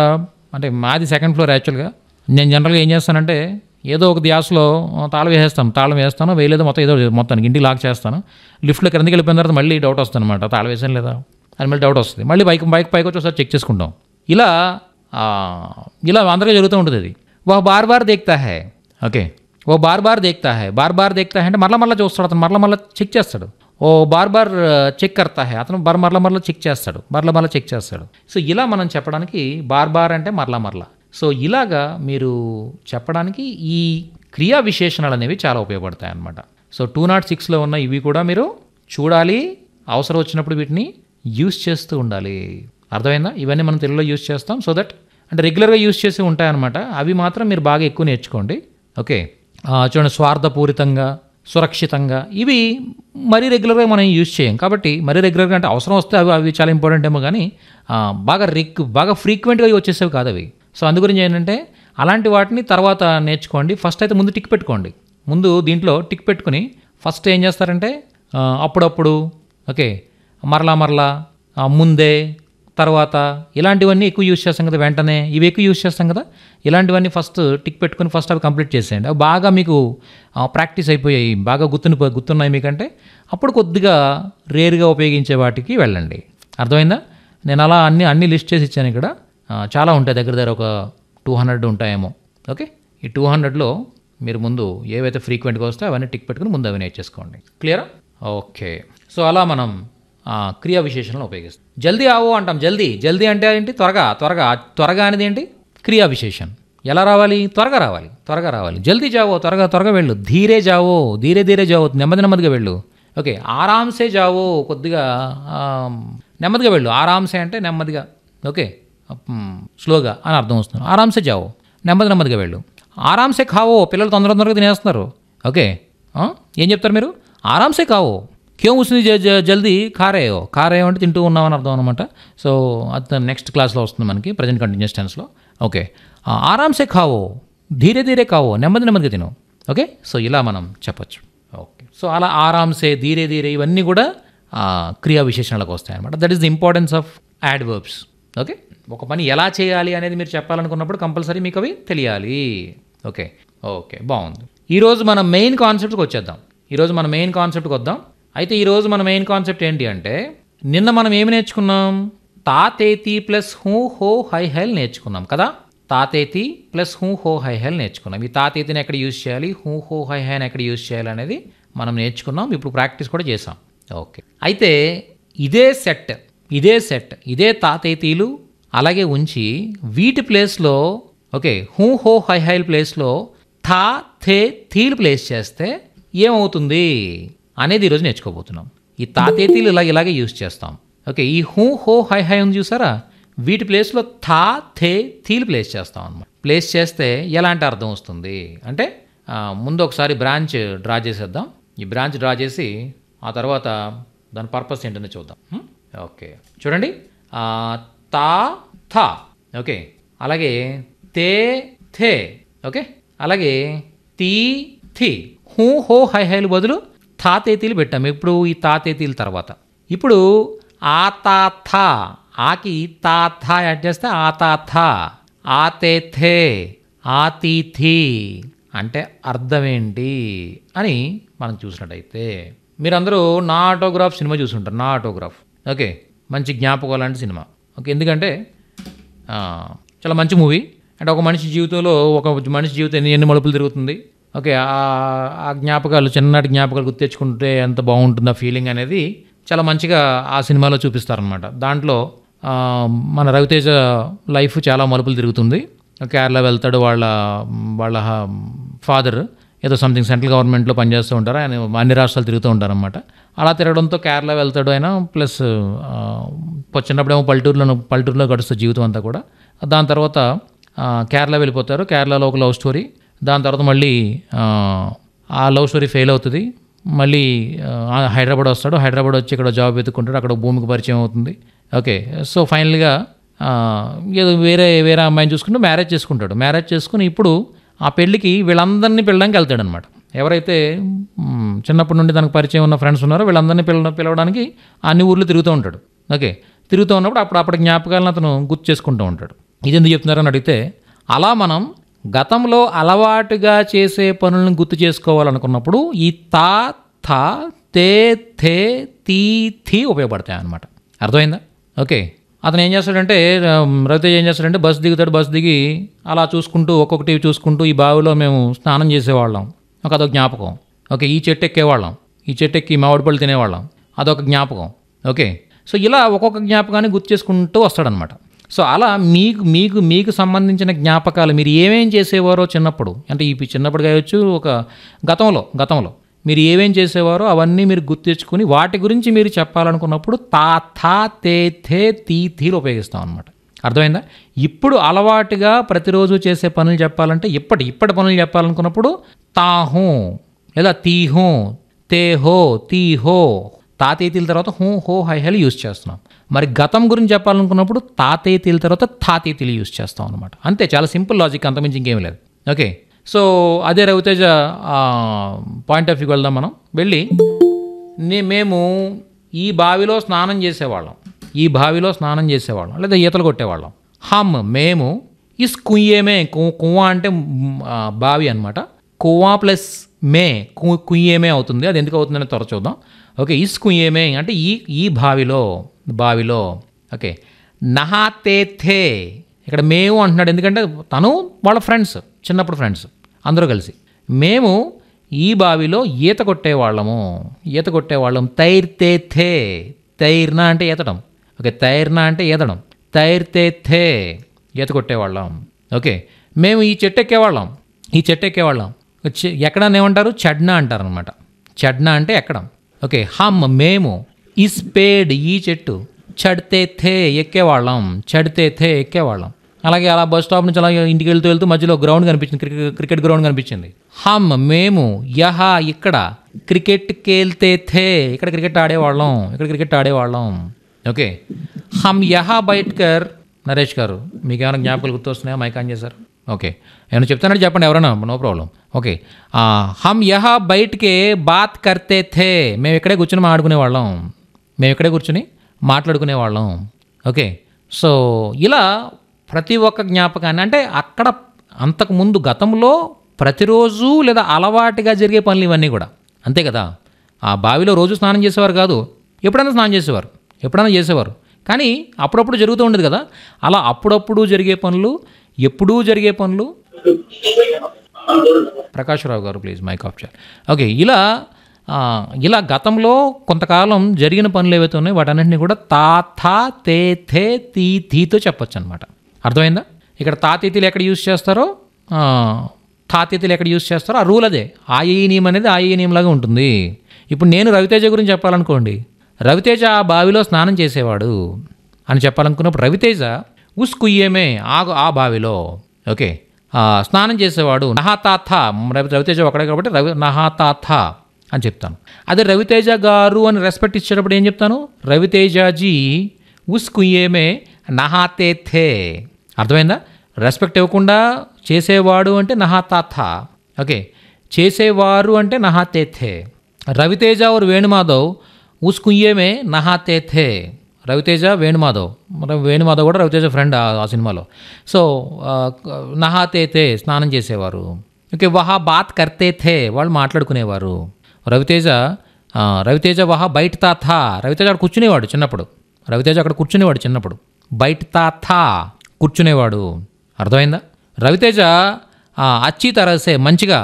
అంటే మాది సెకండ్ ఫ్లోర్ యాక్చువల్గా నేను జనరల్గా ఏం చేస్తానంటే ఏదో ఒక ధ్యాస్లో తాళం వేసేస్తాం తాళం వేస్తాను వేయలేదో మొత్తం ఏదో మొత్తానికి ఇంటికి లాక్ చేస్తాను లిఫ్ట్లో క్రిందకి వెళ్ళిపోయిన తర్వాత మళ్ళీ డౌట్ వస్తుంది అనమాట తాళం వేసాను లేదా అని మళ్ళీ డౌట్ వస్తుంది మళ్ళీ బైక్ బైక్ పైకి వచ్చి ఒకసారి చెక్ చేసుకుంటాం ఇలా ఇలా అందరికీ జరుగుతూ ఉంటుంది అది వా బార్ బార్ దేక్తా హే ఓకే ఓ బార్ బార్ దేక్తా హే బార్ బార్ దేక్తా అంటే మరల మరల చూస్తాడు అతను మరల మరల చెక్ చేస్తాడు ఓ బార్ బార్ చెక్ కర్తా హే అతను బర్ మరల మరల చెక్ చేస్తాడు మరల మరల చెక్ చేస్తాడు సో ఇలా మనం చెప్పడానికి బార్ బార్ అంటే మరల మరల సో ఇలాగా మీరు చెప్పడానికి ఈ క్రియా విశేషణాలు అనేవి చాలా ఉపయోగపడతాయి అన్నమాట సో టూ నాట్ సిక్స్లో ఉన్న ఇవి కూడా మీరు చూడాలి అవసరం వచ్చినప్పుడు వీటిని యూస్ చేస్తూ ఉండాలి అర్థమైందా ఇవన్నీ మనం తెలుగులో యూస్ చేస్తాం సో దట్ అంటే రెగ్యులర్గా యూస్ చేసి ఉంటాయన్నమాట అవి మాత్రం మీరు బాగా ఎక్కువ నేర్చుకోండి ఓకే చూడండి స్వార్థపూరితంగా సురక్షితంగా ఇవి మరీ రెగ్యులర్గా మనం యూజ్ చేయం కాబట్టి మరీ రెగ్యులర్గా అంటే అవసరం వస్తే అవి అవి చాలా ఇంపార్టెంట్ ఏమో కానీ బాగా రిక్ బాగా ఫ్రీక్వెంట్గా వచ్చేసేవి కాదు అవి సో అందు గురించి ఏంటంటే అలాంటి వాటిని తర్వాత నేర్చుకోండి ఫస్ట్ అయితే ముందు టిక్ పెట్టుకోండి ముందు దీంట్లో టిక్ పెట్టుకుని ఫస్ట్ ఏం చేస్తారంటే అప్పుడప్పుడు ఓకే మరలా మరలా ముందే తర్వాత ఇలాంటివన్నీ ఎక్కువ యూజ్ చేస్తాం కదా వెంటనే ఇవి ఎక్కువ యూజ్ చేస్తాం కదా ఇలాంటివన్నీ ఫస్ట్ టిక్ పెట్టుకుని ఫస్ట్ అవి కంప్లీట్ చేసేయండి అవి బాగా మీకు ప్రాక్టీస్ అయిపోయాయి బాగా గుర్తుని గుర్తున్నాయి మీకంటే అప్పుడు కొద్దిగా రేర్గా ఉపయోగించే వాటికి వెళ్ళండి అర్థమైందా నేను అలా అన్ని అన్ని లిస్ట్ చేసి ఇచ్చాను ఇక్కడ చాలా ఉంటాయి దగ్గర దగ్గర ఒక టూ హండ్రెడ్ ఉంటాయేమో ఓకే ఈ టూ హండ్రెడ్లో మీరు ముందు ఏవైతే ఫ్రీక్వెంట్గా వస్తే అవన్నీ టిక్ పెట్టుకుని ముందు అవి నేర్చేసుకోండి క్లియరా ఓకే సో అలా మనం క్రియా విశేషణలో ఉపయోగిస్తాం జల్దీ ఆవో అంటాం జల్దీ జల్దీ అంటే ఏంటి త్వరగా త్వరగా త్వరగా అనేది ఏంటి క్రియా విశేషం ఎలా రావాలి త్వరగా రావాలి త్వరగా రావాలి జల్దీ జావో త్వరగా త్వరగా వెళ్ళు ధీరే జావో ధీరే ధీరే జావో నెమ్మది నెమ్మదిగా వెళ్ళు ఓకే ఆరాంసే జావో కొద్దిగా నెమ్మదిగా వెళ్ళు ఆరాంసే అంటే నెమ్మదిగా ఓకే స్లోగా అని అర్థం వస్తుంది ఆరాంసే జావో నెమ్మది నెమ్మదిగా వెళ్ళు ఆరాంసే కావో పిల్లలు తొందర తొందరగా తినేస్తున్నారు ఓకే ఏం చెప్తారు మీరు ఆరాంసే కావో క్యూ ఉస్ని జల్దీ కారేయో కారేయో అంటే తింటూ ఉన్నామని అర్థం అనమాట సో అది నెక్స్ట్ క్లాస్లో వస్తుంది మనకి ప్రజెంట్ కంటిన్యూస్ టెన్స్లో ఓకే ఆరామ్సే కావో ధీరే ధీరే కావో నెమ్మది నెమ్మదిగా తిను ఓకే సో ఇలా మనం చెప్పచ్చు ఓకే సో అలా ఆరామ్సే ధీరే ధీరే ఇవన్నీ కూడా క్రియా విశేషణలకు వస్తాయన్నమాట that is the importance of adverbs okay ఒక పని ఎలా చేయాలి అనేది మీరు చెప్పాలనుకున్నప్పుడు కంపల్సరీ మీకు అవి తెలియాలి ఓకే ఓకే బాగుంది ఈరోజు మనం మెయిన్ కాన్సెప్ట్కి వచ్చేద్దాం ఈరోజు మనం మెయిన్ కాన్సెప్ట్కి వద్దాం అయితే ఈరోజు మన మెయిన్ కాన్సెప్ట్ ఏంటి అంటే నిన్న మనం ఏమి నేర్చుకున్నాం తాతేతి ప్లస్ హూ హో హై హెల్ నేర్చుకున్నాం కదా తాతేతి ప్లస్ హూ హో హై హెల్ నేర్చుకున్నాం ఈ తాతేతిని ఎక్కడ యూజ్ చేయాలి హూ హో హై హెన్ ఎక్కడ యూజ్ చేయాలి అనేది మనం నేర్చుకున్నాం ఇప్పుడు ప్రాక్టీస్ కూడా చేసాం ఓకే అయితే ఇదే సెట్ ఇదే సెట్ ఇదే తాతేతీలు అలాగే ఉంచి వీటి ప్లేస్లో ఓకే హూ హో హై హైల్ ప్లేస్లో థా థే థీలు ప్లేస్ చేస్తే ఏమవుతుంది అనేది ఈరోజు నేర్చుకోబోతున్నాం ఈ తాతేతీలు ఇలా ఇలాగే యూజ్ చేస్తాం ఓకే ఈ హూ హో హై హై ఉంది చూసారా వీటి ప్లేస్లో థా థే థీలు ప్లేస్ చేస్తాం అనమాట ప్లేస్ చేస్తే ఎలాంటి అర్థం వస్తుంది అంటే ముందు ఒకసారి బ్రాంచ్ డ్రా చేసేద్దాం ఈ బ్రాంచ్ డ్రా చేసి ఆ తర్వాత దాని పర్పస్ ఏంటనే చూద్దాం ఓకే చూడండి తా థా ఓకే అలాగే తే థే ఓకే అలాగే తీ థీ హూ హో హై హైలు బదులు తాతేతీలు పెట్టాము ఎప్పుడు ఈ తాతేతీల తర్వాత ఇప్పుడు ఆ తాథ ఆకి తాథ యాడ్ చేస్తే ఆ తాథ ఆ తేథే ఆ అంటే అర్థమేంటి అని మనం చూసినట్టయితే మీరందరూ నా ఆటోగ్రాఫ్ సినిమా చూసుంటారు నా ఆటోగ్రాఫ్ ఓకే మంచి జ్ఞాపకం లాంటి సినిమా ఓకే ఎందుకంటే చాలా మంచి మూవీ అంటే ఒక మనిషి జీవితంలో ఒక మనిషి జీవితం ఎన్ని ఎన్ని మలుపులు తిరుగుతుంది ఓకే ఆ జ్ఞాపకాలు చిన్ననాటి జ్ఞాపకాలు గుర్తు తెచ్చుకుంటే ఎంత బాగుంటుందో ఫీలింగ్ అనేది చాలా మంచిగా ఆ సినిమాలో చూపిస్తారనమాట దాంట్లో మన రవితేజ లైఫ్ చాలా మలుపులు తిరుగుతుంది కేరళ వెళ్తాడు వాళ్ళ వాళ్ళ ఫాదర్ ఏదో సంథింగ్ సెంట్రల్ గవర్నమెంట్లో పనిచేస్తూ ఉంటారు ఆయన అన్ని రాష్ట్రాలు తిరుగుతూ ఉంటారనమాట అలా తిరగడంతో కేరళ వెళ్తాడు ఆయన ప్లస్ చిన్నప్పుడేమో పల్లెటూరులో పల్లెటూరులో గడుస్తుంది జీవితం అంతా కూడా దాని తర్వాత కేరళ వెళ్ళిపోతారు కేరళలో ఒక లవ్ స్టోరీ దాని తర్వాత మళ్ళీ ఆ లవ్ స్టోరీ ఫెయిల్ అవుతుంది మళ్ళీ హైదరాబాద్ వస్తాడు హైదరాబాద్ వచ్చి ఇక్కడ జాబ్ ఎత్తుకుంటాడు అక్కడ భూమికి పరిచయం అవుతుంది ఓకే సో ఫైనల్గా ఏదో వేరే వేరే అమ్మాయిని చూసుకుంటూ మ్యారేజ్ చేసుకుంటాడు మ్యారేజ్ చేసుకుని ఇప్పుడు ఆ పెళ్ళికి వీళ్ళందరినీ పిల్లడానికి వెళ్తాడనమాట ఎవరైతే చిన్నప్పటి నుండి తనకు పరిచయం ఉన్న ఫ్రెండ్స్ ఉన్నారో వీళ్ళందరినీ పిల్ల పిలవడానికి అన్ని ఊర్లు తిరుగుతూ ఉంటాడు ఓకే తిరుగుతూ ఉన్నప్పుడు అప్పుడు అప్పటి జ్ఞాపకాలను అతను గుర్తు చేసుకుంటూ ఉంటాడు ఇది ఎందుకు చెప్తున్నారని అడిగితే అలా మనం గతంలో అలవాటుగా చేసే పనులను గుర్తు చేసుకోవాలనుకున్నప్పుడు ఈ తా థా తే థే తీ థీ ఉపయోగపడతాయి అనమాట అర్థమైందా ఓకే అతను ఏం చేస్తాడంటే రవితేజ్ ఏం చేస్తాడంటే బస్ దిగుతాడు బస్ దిగి అలా చూసుకుంటూ ఒక్కొక్కటి చూసుకుంటూ ఈ బావిలో మేము స్నానం చేసేవాళ్ళం ఒక అదొక జ్ఞాపకం ఓకే ఈ చెట్టు ఎక్కేవాళ్ళం ఈ చెట్టు ఎక్కి మామిడి పళ్ళు తినేవాళ్ళం అదొక జ్ఞాపకం ఓకే సో ఇలా ఒక్కొక్క జ్ఞాపకాన్ని గుర్తు చేసుకుంటూ వస్తాడనమాట సో అలా మీకు మీకు మీకు సంబంధించిన జ్ఞాపకాలు మీరు ఏమేం చేసేవారో చిన్నప్పుడు అంటే ఈ చిన్నప్పుడు కావచ్చు ఒక గతంలో గతంలో మీరు ఏమేం చేసేవారో అవన్నీ మీరు గుర్తు తెచ్చుకుని వాటి గురించి మీరు చెప్పాలనుకున్నప్పుడు తా థా తే థే తీ ఉపయోగిస్తాం అనమాట అర్థమైందా ఇప్పుడు అలవాటుగా ప్రతిరోజు చేసే పనులు చెప్పాలంటే ఇప్పటి ఇప్పటి పనులు చెప్పాలనుకున్నప్పుడు తాహో లేదా తీహో తేహో తీహో తాతేతీల తర్వాత హూ హో హై హెల్ యూజ్ చేస్తున్నాం మరి గతం గురించి చెప్పాలనుకున్నప్పుడు తాతయ్య తీల తర్వాత తాతయ్య తీలు యూస్ చేస్తాం అనమాట అంతే చాలా సింపుల్ లాజిక్ అంతమించి ఇంకేం లేదు ఓకే సో అదే రవితేజ పాయింట్ ఆఫ్ వ్యూ వెళ్దాం మనం వెళ్ళి నే మేము ఈ బావిలో స్నానం చేసేవాళ్ళం ఈ బావిలో స్నానం చేసేవాళ్ళం లేదా ఈతలు కొట్టేవాళ్ళం హమ్ మేము ఇస్ కుయ్యేమే కువా అంటే బావి అనమాట కువా ప్లస్ మే కుయ్యేమే అవుతుంది అది ఎందుకు అవుతుందని త్వర చూద్దాం ఓకే ఇస్ కుయ్యేమే అంటే ఈ ఈ బావిలో బావిలో ఓకే నహాతేథే ఇక్కడ మేము అంటున్నాడు ఎందుకంటే తను వాళ్ళ ఫ్రెండ్స్ చిన్నప్పుడు ఫ్రెండ్స్ అందరూ కలిసి మేము ఈ బావిలో ఈత కొట్టేవాళ్ళము ఈత కొట్టేవాళ్ళం తైర్తే థే తైర్నా అంటే ఈతడం ఓకే తైర్నా అంటే ఈతడం తైర్తే థే ఈత కొట్టేవాళ్ళం ఓకే మేము ఈ చెట్టు ఎక్కేవాళ్ళం ఈ చెట్టు ఎక్కేవాళ్ళం ఎక్కడనేమంటారు చెడ్నా అంటారు అనమాట చెడ్నా అంటే ఎక్కడం ఓకే హమ్ మేము ఇస్ పేడ్ ఈ చెట్టు చడితే థే ఎక్కేవాళ్ళం చడితే థే ఎక్కేవాళ్ళం అలాగే అలా బస్ స్టాప్ నుంచి అలా ఇంటికి వెళ్తూ వెళ్తూ మధ్యలో గ్రౌండ్ కనిపించింది క్రికెట్ క్రికెట్ గ్రౌండ్ కనిపించింది హమ్ మేము యహ ఇక్కడ క్రికెట్ కేల్తే థే ఇక్కడ క్రికెట్ ఆడేవాళ్ళం ఇక్కడ క్రికెట్ ఆడేవాళ్ళం ఓకే హమ్ యహ బయట్కర్ నరేష్ గారు మీకు ఏమైనా జ్ఞాపకాలు గుర్తొస్తున్నాయా మైక్ ఆన్ చేశారు ఓకే ఏమైనా చెప్తానంటే చెప్పండి ఎవరైనా నో ప్రాబ్లం ఓకే హమ్ యహ బయట్కే బాత్ కర్తే థే మేము ఇక్కడే కూర్చొని ఆడుకునే వాళ్ళం మేము ఇక్కడే కూర్చుని వాళ్ళం ఓకే సో ఇలా ప్రతి ఒక్క జ్ఞాపకాన్ని అంటే అక్కడ అంతకుముందు గతంలో ప్రతిరోజు లేదా అలవాటుగా జరిగే పనులు ఇవన్నీ కూడా అంతే కదా ఆ బావిలో రోజు స్నానం చేసేవారు కాదు ఎప్పుడైనా స్నానం చేసేవారు ఎప్పుడైనా చేసేవారు కానీ అప్పుడప్పుడు జరుగుతూ ఉండదు కదా అలా అప్పుడప్పుడు జరిగే పనులు ఎప్పుడూ జరిగే పనులు ప్రకాశ్రావు గారు ప్లీజ్ మైక్ ఆఫ్ చేయాలి ఓకే ఇలా ఇలా గతంలో కొంతకాలం జరిగిన పనులు ఏవైతే ఉన్నాయో వాటన్నింటినీ కూడా తాథా తే థే తీ తీతో చెప్పొచ్చు అనమాట అర్థమైందా ఇక్కడ తాతీతీలు ఎక్కడ యూజ్ చేస్తారో తాతీతీలు ఎక్కడ యూజ్ చేస్తారో ఆ రూల్ అదే ఆయీ నియమం అనేది ఆయీ నియమలాగా ఉంటుంది ఇప్పుడు నేను రవితేజ గురించి చెప్పాలనుకోండి రవితేజ ఆ బావిలో స్నానం చేసేవాడు అని చెప్పాలనుకున్నప్పుడు రవితేజ ఉస్కుయ్యేమే కుయ్యేమే ఆ బావిలో ఓకే స్నానం చేసేవాడు నహాతాథ రవితేజ ఒకడే కాబట్టి రవి నహాతాథ అని చెప్తాను అదే రవితేజ గారు అని రెస్పెక్ట్ ఇచ్చేటప్పుడు ఏం చెప్తాను రవితేజాజీ ఉస్కుయేమే నహాతే థే అర్థమైందా రెస్పెక్ట్ ఇవ్వకుండా చేసేవాడు అంటే నహాతాథ ఓకే చేసేవారు అంటే నహాతే థే రవితేజ ఆర్ వేణుమాధవ్ ఉస్కుయ్యేమే నహాతే థే రవితేజ వేణుమాధవ్ మరి వేణుమాధవ్ కూడా రవితేజ ఫ్రెండ్ ఆ సినిమాలో సో నహాతే థే స్నానం చేసేవారు ఓకే వహా బాత్ కర్తే థే వాళ్ళు మాట్లాడుకునేవారు రవితేజ రవితేజ వహ బయట తాథా రవితేజ అక్కడ కూర్చునేవాడు చిన్నప్పుడు రవితేజ అక్కడ కూర్చునేవాడు చిన్నప్పుడు బయట తాథా కూర్చునేవాడు అర్థమైందా రవితేజ అచ్చి తరసే మంచిగా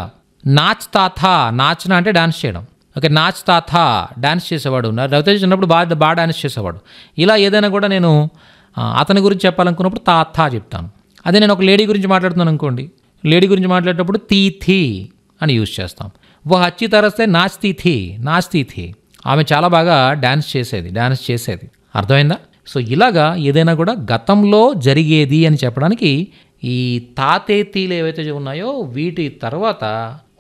నాచ్ తాథా నాచన అంటే డాన్స్ చేయడం ఓకే నాచ్ తాథా డాన్స్ చేసేవాడు రవితేజ చిన్నప్పుడు బాగా బాగా డాన్స్ చేసేవాడు ఇలా ఏదైనా కూడా నేను అతని గురించి చెప్పాలనుకున్నప్పుడు తాథా చెప్తాను అదే నేను ఒక లేడీ గురించి మాట్లాడుతున్నాను అనుకోండి లేడీ గురించి మాట్లాడేటప్పుడు తీథి అని యూజ్ చేస్తాం వह అచ్చి తరస్తే నాచ్తి థీ నాచ్తి థీ ఆమె చాలా బాగా డ్యాన్స్ చేసేది డ్యాన్స్ చేసేది అర్థమైందా సో ఇలాగా ఏదైనా కూడా గతంలో జరిగేది అని చెప్పడానికి ఈ తాతేతీలు ఏవైతే ఉన్నాయో వీటి తర్వాత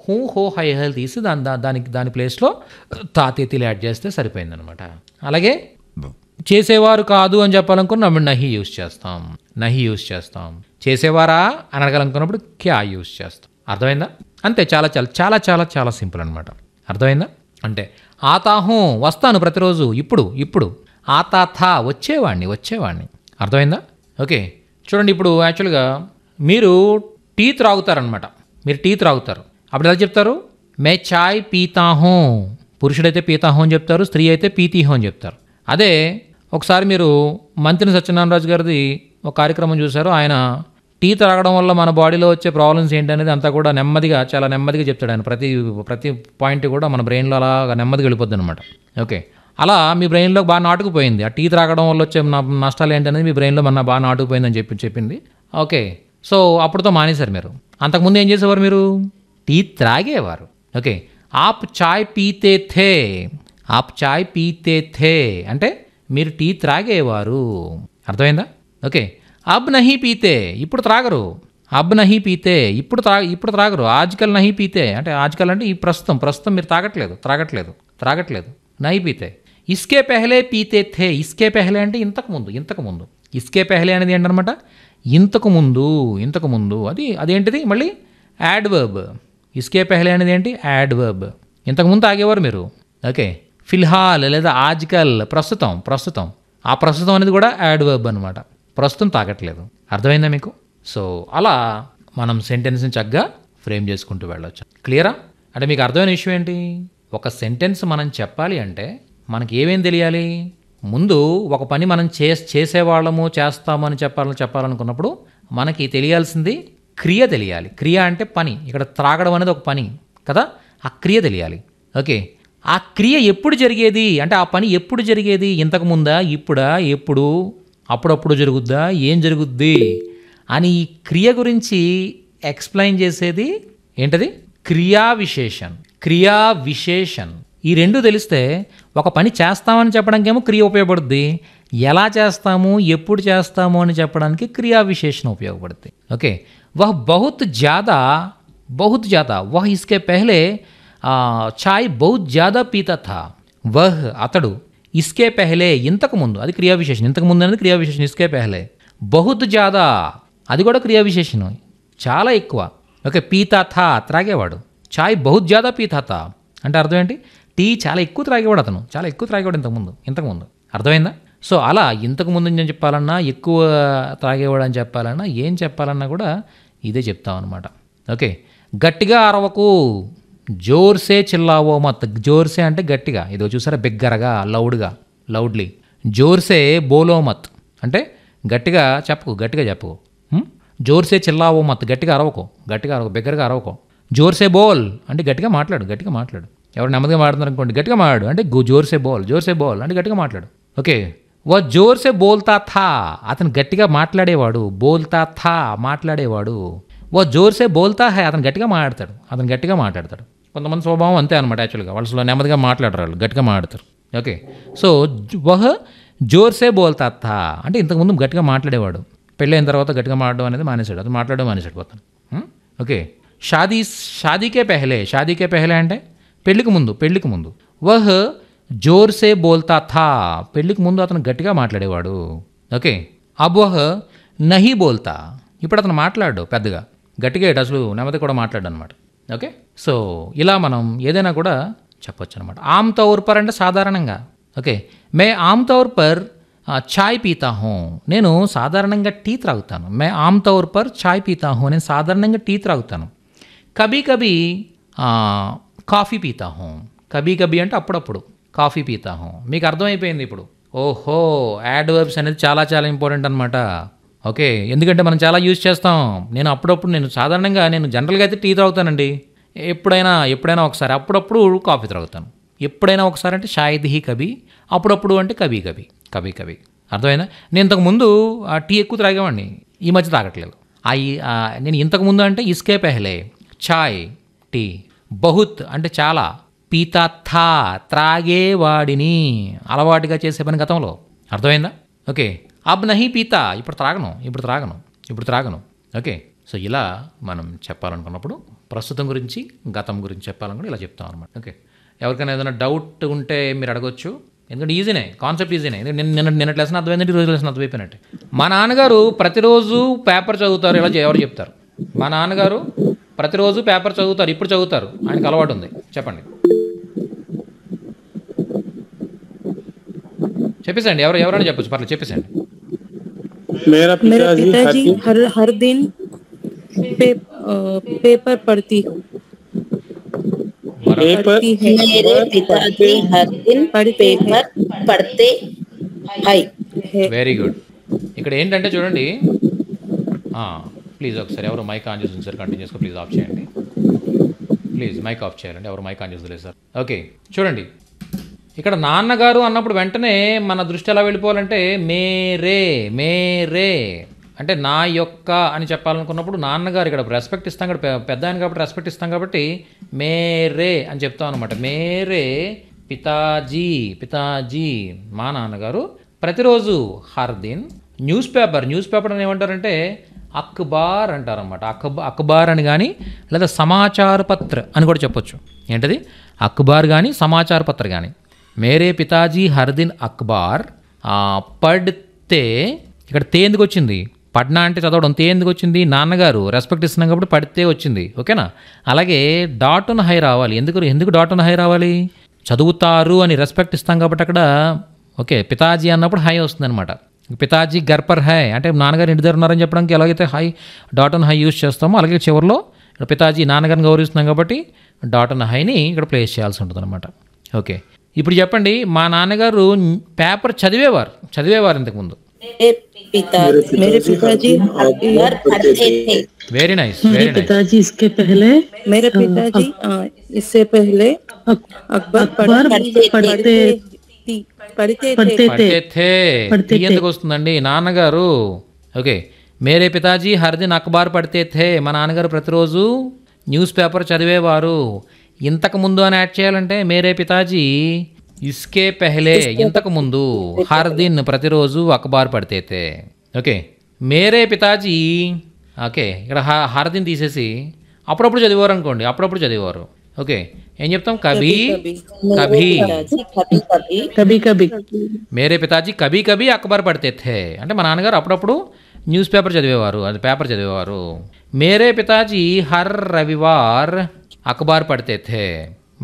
హూ హో హై హెల్ తీసి దాని దానికి దాని ప్లేస్లో తాతేతీలు యాడ్ చేస్తే సరిపోయిందనమాట అలాగే చేసేవారు కాదు అని చెప్పాలనుకున్న నహి యూస్ చేస్తాం నహి యూస్ చేస్తాం చేసేవారా అని క్యా యూస్ చేస్తాం అర్థమైందా అంతే చాలా చాలా చాలా చాలా చాలా సింపుల్ అనమాట అర్థమైందా అంటే ఆతాహం వస్తాను ప్రతిరోజు ఇప్పుడు ఇప్పుడు ఆతాథా వచ్చేవాడిని వచ్చేవాడిని అర్థమైందా ఓకే చూడండి ఇప్పుడు యాక్చువల్గా మీరు టీ త్రాగుతారనమాట మీరు టీ త్రాగుతారు అప్పుడు ఎలా చెప్తారు మే చాయ్ పీతాహో పురుషుడైతే పీతాహో అని చెప్తారు స్త్రీ అయితే పీతీహో అని చెప్తారు అదే ఒకసారి మీరు మంత్రి సత్యనారాయణరాజు గారిది ఒక కార్యక్రమం చూశారు ఆయన టీ తాగడం వల్ల మన బాడీలో వచ్చే ప్రాబ్లమ్స్ ఏంటనేది అంతా కూడా నెమ్మదిగా చాలా నెమ్మదిగా చెప్తాడు ఆయన ప్రతి ప్రతి పాయింట్ కూడా మన బ్రెయిన్లో అలాగా నెమ్మదిగా వెళ్ళిపోద్ది అనమాట ఓకే అలా మీ బ్రెయిన్లో బాగా నాటుకుపోయింది ఆ టీ త్రాగడం వల్ల వచ్చే నష్టాలు ఏంటనేది మీ బ్రెయిన్లో మన బాగా నాటుకుపోయిందని చెప్పి చెప్పింది ఓకే సో అప్పుడుతో మానేశారు మీరు అంతకుముందు ఏం చేసేవారు మీరు టీ త్రాగేవారు ఓకే ఆప్ చాయ్ పీతే థే ఆప్ చాయ్ పీతే థే అంటే మీరు టీ త్రాగేవారు అర్థమైందా ఓకే అబ్ నహీ పీతే ఇప్పుడు త్రాగరు అబ్ నహీ పీతే ఇప్పుడు త్రా ఇప్పుడు త్రాగరు ఆజ్కల్ నహీ పీతే అంటే ఆజ్కల్ అంటే ఈ ప్రస్తుతం ప్రస్తుతం మీరు తాగట్లేదు త్రాగట్లేదు త్రాగట్లేదు నహీ పీతే ఇస్కే పెహలే పీతే థే ఇస్కే పెహలే అంటే ఇంతకుముందు ఇంతకుముందు ఇస్కే పెహలే అనేది ఏంటనమాట ఇంతకుముందు ఇంతకుముందు అది అదేంటిది మళ్ళీ యాడ్వర్బ్ ఇస్కే పెహలే అనేది ఏంటి యాడ్వర్బ్ ఇంతకుముందు తాగేవారు మీరు ఓకే ఫిల్హాల్ లేదా ఆజ్కల్ ప్రస్తుతం ప్రస్తుతం ఆ ప్రస్తుతం అనేది కూడా యాడ్వర్బ్ అనమాట ప్రస్తుతం తాగట్లేదు అర్థమైందా మీకు సో అలా మనం సెంటెన్స్ని చక్కగా ఫ్రేమ్ చేసుకుంటూ వెళ్ళవచ్చు క్లియరా అంటే మీకు అర్థమైన విషయం ఏంటి ఒక సెంటెన్స్ మనం చెప్పాలి అంటే మనకి ఏమేం తెలియాలి ముందు ఒక పని మనం చే చేసేవాళ్ళము చేస్తాము అని చెప్పాలని చెప్పాలనుకున్నప్పుడు మనకి తెలియాల్సింది క్రియ తెలియాలి క్రియ అంటే పని ఇక్కడ త్రాగడం అనేది ఒక పని కదా ఆ క్రియ తెలియాలి ఓకే ఆ క్రియ ఎప్పుడు జరిగేది అంటే ఆ పని ఎప్పుడు జరిగేది ఇంతకు ముందా ఇప్పుడా ఎప్పుడు అప్పుడప్పుడు జరుగుద్దా ఏం జరుగుద్ది అని ఈ క్రియ గురించి ఎక్స్ప్లెయిన్ చేసేది ఏంటది క్రియా విశేషం క్రియా విశేషం ఈ రెండు తెలిస్తే ఒక పని చేస్తామని చెప్పడానికేమో క్రియ ఉపయోగపడుద్ది ఎలా చేస్తాము ఎప్పుడు చేస్తాము అని చెప్పడానికి క్రియా విశేషణ ఉపయోగపడుతుంది ఓకే వహ్ బహుత్ జాదా బహుత్ జాదా వహ్ ఇస్కే పెహ్లే ఛాయ్ బహుత్ జాదా పీత థా వహ్ అతడు ఇస్కే పెహలే ఇంతకుముందు అది క్రియా విశేషణం ఇంతకుముందు అనేది క్రియా విశేషణం ఇస్కే పెహలే బహుత్ జాదా అది కూడా క్రియా విశేషణం చాలా ఎక్కువ ఓకే పీతా థా త్రాగేవాడు చాయ్ బహుత్ జాదా పీతా థా అంటే అర్థం ఏంటి టీ చాలా ఎక్కువ త్రాగేవాడు అతను చాలా ఎక్కువ త్రాగేవాడు ఇంతకుముందు ఇంతకుముందు అర్థమైందా సో అలా ఇంతకు ముందు నేను చెప్పాలన్నా ఎక్కువ త్రాగేవాడు అని చెప్పాలన్నా ఏం చెప్పాలన్నా కూడా ఇదే చెప్తాం అనమాట ఓకే గట్టిగా అరవకు జోర్సే చిల్లావో మత్ జోర్సే అంటే గట్టిగా ఇదో చూసారా బిగ్గరగా లౌడ్గా లౌడ్లీ జోర్సే బోలో మత్ అంటే గట్టిగా చెప్పకు గట్టిగా చెప్పకు జోర్సే చిల్లావో మత్ గట్టిగా అరవకో గట్టిగా అరవకు బిగ్గరగా అరవకో జోర్సే బోల్ అంటే గట్టిగా మాట్లాడు గట్టిగా మాట్లాడు ఎవరు నెమ్మదిగా మాట్లాడుతున్నారు అనుకోండి గట్టిగా మాట్లాడు అంటే జోర్సే బోల్ జోర్సే బోల్ అంటే గట్టిగా మాట్లాడు ఓకే ఓ జోర్సే బోల్తా థా అతను గట్టిగా మాట్లాడేవాడు బోల్తా థా మాట్లాడేవాడు ఓ జోర్సే బోల్తా హై అతను గట్టిగా మాట్లాడతాడు అతను గట్టిగా మాట్లాడతాడు కొంతమంది స్వభావం అంతే అనమాట యాక్చువల్గా వాళ్ళు స్లో నెమ్మదిగా మాట్లాడరు వాళ్ళు గట్టిగా మాట్లాడతారు ఓకే సో వహ జోర్సే బోల్తా అంటే ఇంతకుముందు గట్టిగా మాట్లాడేవాడు పెళ్ళైన తర్వాత గట్టిగా మాట్లాడడం అనేది మానేశాడు అది మాట్లాడడం మానేశాడు పోతాను ఓకే hmm? షాదీ షాదీకే పెహలే షాదీకే పెహలే అంటే పెళ్ళికి ముందు పెళ్ళికి ముందు వహ జోర్సే బోల్తా థా పెళ్ళికి ముందు అతను గట్టిగా మాట్లాడేవాడు ఓకే అబ్వహ నహి బోల్తా ఇప్పుడు అతను మాట్లాడు పెద్దగా గట్టిగా అసలు నెమ్మది కూడా మాట్లాడు అనమాట ఓకే సో ఇలా మనం ఏదైనా కూడా చెప్పొచ్చు అనమాట ఆమ్ తౌర్ పర్ అంటే సాధారణంగా ఓకే మే ఆమ్ తౌర్ పర్ చాయ్ పీతా నేను సాధారణంగా టీ త్రాగుతాను మే ఆమ్ తౌర్ పర్ చాయ్ పీతా నేను సాధారణంగా టీ త్రాగుతాను కభీ కభీ కాఫీ పీతా హూ కభీ కభీ అంటే అప్పుడప్పుడు కాఫీ పీతా మీకు అర్థమైపోయింది ఇప్పుడు ఓహో యాడ్ వర్బ్స్ అనేది చాలా చాలా ఇంపార్టెంట్ అనమాట ఓకే ఎందుకంటే మనం చాలా యూజ్ చేస్తాం నేను అప్పుడప్పుడు నేను సాధారణంగా నేను జనరల్గా అయితే టీ తాగుతానండి ఎప్పుడైనా ఎప్పుడైనా ఒకసారి అప్పుడప్పుడు కాఫీ త్రాగుతాను ఎప్పుడైనా ఒకసారి అంటే హీ కవి అప్పుడప్పుడు అంటే కవి కవి కవి కవి అర్థమైనా నేను ఇంతకుముందు టీ ఎక్కువ త్రాగేవాడిని ఈ మధ్య తాగట్లేదు ఆ నేను ఇంతకుముందు అంటే ఇస్కే పెహలే ఛాయ్ టీ బహుత్ అంటే చాలా పీతా త్రాగేవాడిని అలవాటుగా చేసే పని గతంలో అర్థమైందా ఓకే అబ్ నహి పీతా ఇప్పుడు త్రాగను ఇప్పుడు త్రాగను ఇప్పుడు త్రాగను ఓకే సో ఇలా మనం చెప్పాలనుకున్నప్పుడు ప్రస్తుతం గురించి గతం గురించి చెప్పాలనుకుంటే ఇలా చెప్తాం అనమాట ఓకే ఎవరికైనా ఏదైనా డౌట్ ఉంటే మీరు అడగొచ్చు ఎందుకంటే ఈజీనే కాన్సెప్ట్ ఈజీనే నేను నిన్న నిన్నటి లెసన్ అర్థమైందంటే రోజు లెసన్ అర్థమైపోయినట్టు మా నాన్నగారు ప్రతిరోజు పేపర్ చదువుతారు ఇలా ఎవరు చెప్తారు మా నాన్నగారు ప్రతిరోజు పేపర్ చదువుతారు ఇప్పుడు చదువుతారు ఆయనకు అలవాటు ఉంది చెప్పండి చెప్పేసండి ఎవరు ఎవరైనా చెప్పచ్చు పర్లేదు చెప్పేసండి मेरा पिताजी हर हर दिन पे पेपर पढ़ती है मेरे पिताजी हर दिन पढ़ पेपर पढ़ते वेरी गुड इकडे एंटेंटे చూడండి ఆ ప్లీజ్ ఒక్కసారి ఎవరు మైక్ ఆన్ యూజర్ కంటిన్యూ చేసుకో ప్లీజ్ ఆఫ్ చేయండి ప్లీజ్ మైక్ ఆఫ్ చేయండి ఎవరు mic on user sir okay చూడండి ఇక్కడ నాన్నగారు అన్నప్పుడు వెంటనే మన దృష్టి ఎలా వెళ్ళిపోవాలంటే మేరే మేరే అంటే నా యొక్క అని చెప్పాలనుకున్నప్పుడు నాన్నగారు ఇక్కడ రెస్పెక్ట్ ఇస్తాం ఇక్కడ పెద్ద ఆయన కాబట్టి రెస్పెక్ట్ ఇస్తాం కాబట్టి మేరే అని చెప్తాం అనమాట మేరే పితాజీ పితాజీ మా నాన్నగారు ప్రతిరోజు హర్దిన్ న్యూస్ పేపర్ న్యూస్ పేపర్ అని ఏమంటారంటే అక్బార్ అంటారనమాట అక్బ అక్బార్ అని కానీ లేదా సమాచార పత్ర అని కూడా చెప్పొచ్చు ఏంటది అక్బార్ కానీ సమాచార పత్ర కానీ మేరే పితాజీ హర్దిన్ అక్బార్ పడితే ఇక్కడ తే ఎందుకు వచ్చింది పడ్నా అంటే చదవడం తే ఎందుకు వచ్చింది నాన్నగారు రెస్పెక్ట్ ఇస్తున్నాం కాబట్టి పడితే వచ్చింది ఓకేనా అలాగే డాట్ ఉన్న హై రావాలి ఎందుకు ఎందుకు డాట్ ఉన్న హై రావాలి చదువుతారు అని రెస్పెక్ట్ ఇస్తాం కాబట్టి అక్కడ ఓకే పితాజీ అన్నప్పుడు హై వస్తుందన్నమాట పితాజీ గర్పర్ హై అంటే నాన్నగారు ఇంటి దగ్గర ఉన్నారని చెప్పడానికి ఎలాగైతే హై డాట్ అండ్ హై యూస్ చేస్తామో అలాగే చివరిలో పితాజీ నాన్నగారిని గౌరవిస్తున్నాం కాబట్టి డాట్ అండ్ హైని ఇక్కడ ప్లేస్ చేయాల్సి ఉంటుంది అనమాట ఓకే ఇప్పుడు చెప్పండి మా నాన్నగారు పేపర్ చదివేవారు చదివేవారు ఇంతకుముందు వెరీ నైస్ मेरे పడితే పడితే ఎందుకు వస్తుందండి నాన్నగారు ఓకే మేరే పితాజీ హరిదిన్ అక్బార్ పడితే మా నాన్నగారు ప్రతిరోజు న్యూస్ పేపర్ చదివేవారు ఇంతకు ముందు అని యాడ్ చేయాలంటే మేరే పితాజీ ఇస్కే పెహలే ఇంతకు ముందు హర్ దిన్ ప్రతిరోజు అఖబార్ పడితే ఓకే మేరే పితాజీ ఓకే ఇక్కడ హర్ దిన్ తీసేసి అప్పుడప్పుడు చదివారు అనుకోండి అప్పుడప్పుడు చదివారు ఓకే ఏం చెప్తాం కభీ కభీ కభీ మేరే పితాజీ కభీ కభీ అఖబార్ పడితే అంటే మా నాన్నగారు అప్పుడప్పుడు న్యూస్ పేపర్ చదివేవారు అది పేపర్ చదివేవారు మేరే పితాజీ హర్ రవివార్ అఖబార్ పడితే థే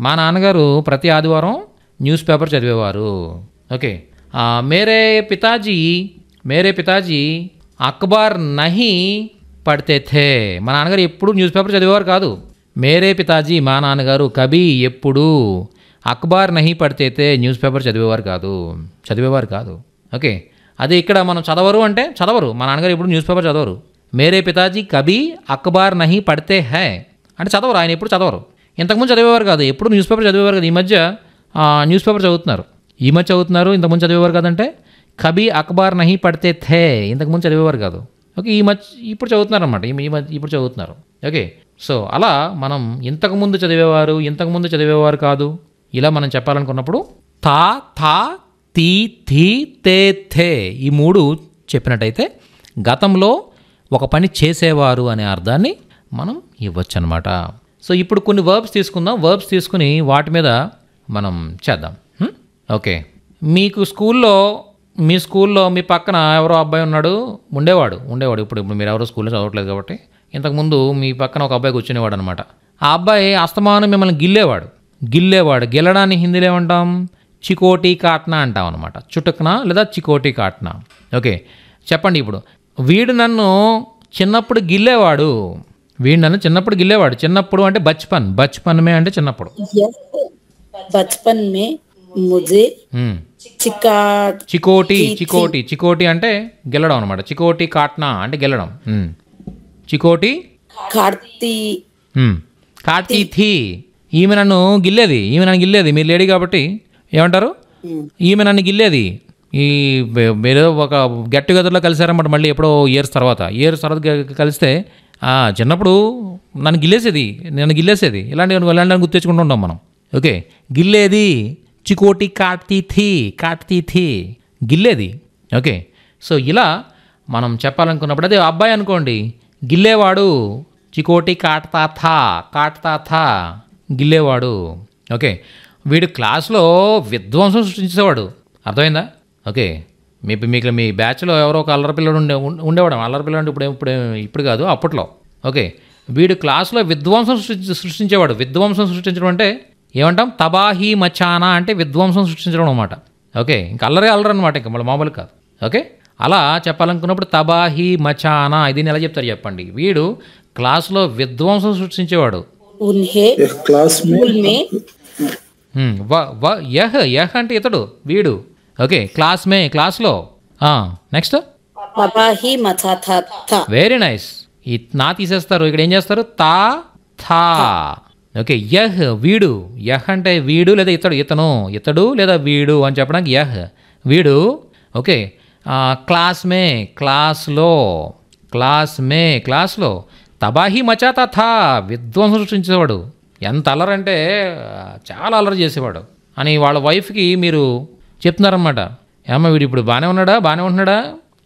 మా నాన్నగారు ప్రతి ఆదివారం న్యూస్ పేపర్ చదివేవారు ఓకే మేరే పితాజీ మేరే పితాజీ అక్బార్ నహి పడితే థే మా నాన్నగారు ఎప్పుడు న్యూస్ పేపర్ చదివేవారు కాదు మేరే పితాజీ మా నాన్నగారు కవి ఎప్పుడు అక్బార్ నహి పడితే న్యూస్ పేపర్ చదివేవారు కాదు చదివేవారు కాదు ఓకే అదే ఇక్కడ మనం చదవరు అంటే చదవరు మా నాన్నగారు ఎప్పుడు న్యూస్ పేపర్ చదవరు మేరే పితాజీ కబీ అక్బార్ నహి పడితే హై అంటే చదవరు ఆయన ఎప్పుడు చదవరు ఇంతకుముందు చదివేవారు కాదు ఎప్పుడు న్యూస్ పేపర్ చదివేవారు కాదు ఈ మధ్య న్యూస్ పేపర్ చదువుతున్నారు ఈ మధ్య చదువుతున్నారు ఇంతకుముందు చదివేవారు కాదంటే కబీ అక్బార్ నహి పడితే థే ఇంతకుముందు చదివేవారు కాదు ఓకే ఈ మధ్య ఇప్పుడు చదువుతున్నారు అనమాట ఈ మధ్య ఇప్పుడు చదువుతున్నారు ఓకే సో అలా మనం ఇంతకుముందు చదివేవారు ఇంతకుముందు చదివేవారు కాదు ఇలా మనం చెప్పాలనుకున్నప్పుడు తా థా తీ థీ తే థే ఈ మూడు చెప్పినట్టయితే గతంలో ఒక పని చేసేవారు అనే అర్థాన్ని మనం ఇవ్వచ్చు అనమాట సో ఇప్పుడు కొన్ని వర్బ్స్ తీసుకుందాం వర్బ్స్ తీసుకుని వాటి మీద మనం చేద్దాం ఓకే మీకు స్కూల్లో మీ స్కూల్లో మీ పక్కన ఎవరో అబ్బాయి ఉన్నాడు ఉండేవాడు ఉండేవాడు ఇప్పుడు ఇప్పుడు మీరు ఎవరో స్కూల్లో చదవట్లేదు కాబట్టి ఇంతకుముందు మీ పక్కన ఒక అబ్బాయి కూర్చునేవాడు అనమాట ఆ అబ్బాయి అస్తమానం మిమ్మల్ని గిల్లేవాడు గిల్లేవాడు గిల్లడాన్ని హిందీలో ఏమంటాం చికోటి కాట్నా అంటాం అనమాట చుటుక్న లేదా చికోటి కాట్నా ఓకే చెప్పండి ఇప్పుడు వీడు నన్ను చిన్నప్పుడు గిల్లేవాడు వీడు నన్ను చిన్నప్పుడు గిల్లేవాడు చిన్నప్పుడు అంటే బచ్పన్ బచ్పన్ మే అంటే చిన్నప్పుడు బచ్పన్ మే చికోటి చికోటి చికోటి అంటే గెలడం అనమాట చికోటి కాట్నా అంటే గెలడం చికోటి కార్తీ ఈమె నన్ను గిల్లేది ఈమె నన్ను గిల్లేది మీరు లేడీ కాబట్టి ఏమంటారు ఈమె నన్ను గిల్లేది ఈ మీరు ఒక గెట్ టుగెదర్లో కలిసారన్నమాట మళ్ళీ ఎప్పుడో ఇయర్స్ తర్వాత ఇయర్స్ తర్వాత కలిస్తే చిన్నప్పుడు నన్ను గిల్లేసేది నన్ను గిల్లేసేది ఇలాంటి ఇలాంటి గుర్తు తెచ్చుకుంటూ ఉంటాం మనం ఓకే గిల్లేది చికోటి కాటి థీ కాటి థీ గిల్లేది ఓకే సో ఇలా మనం చెప్పాలనుకున్నప్పుడు అదే అబ్బాయి అనుకోండి గిల్లేవాడు చికోటి కాటతా థా కాటతా థా గిల్లేవాడు ఓకే వీడు క్లాస్లో విధ్వంసం సృష్టించేవాడు అర్థమైందా ఓకే మీ మీకు మీ బ్యాచ్లో ఎవరో ఒక అల్లరి పిల్లడు ఉండే ఉండేవాడు అల్లరి పిల్లడు ఇప్పుడు ఇప్పుడు ఇప్పుడు కాదు అప్పట్లో ఓకే వీడు క్లాసులో విధ్వంసం సృష్టి సృష్టించేవాడు విధ్వంసం సృష్టించడం అంటే ఏమంటాం తబాహీ మచానా అంటే విధ్వంసం సృష్టించడం అనమాట ఓకే ఇంకా అల్లరే అల్లరి అనమాట ఇంకా మళ్ళీ మామూలు కాదు ఓకే అలా చెప్పాలనుకున్నప్పుడు తబాహీ మచానా ఇది ఎలా చెప్తారు చెప్పండి వీడు క్లాస్లో విధ్వంసం సృష్టించేవాడు యహ్ అంటే ఇతడు వీడు ఓకే క్లాస్ మే క్లాస్లో నెక్స్ట్ వెరీ నైస్ ఈ నా తీసేస్తారు ఇక్కడ ఏం చేస్తారు తా థా ఓకే యహ్ వీడు యహ్ అంటే వీడు లేదా ఇతడు ఇతను ఇతడు లేదా వీడు అని చెప్పడానికి యహ్ వీడు ఓకే క్లాస్ మే క్లాస్లో మే క్లాస్లో తబాహి మచా తథా విధ్వంసం సృష్టించేవాడు ఎంత అలరంటే చాలా అలరి చేసేవాడు అని వాళ్ళ వైఫ్కి మీరు చెప్తున్నారనమాట ఏమ్మా వీడు ఇప్పుడు బాగానే ఉన్నాడా బాగానే ఉంటున్నాడా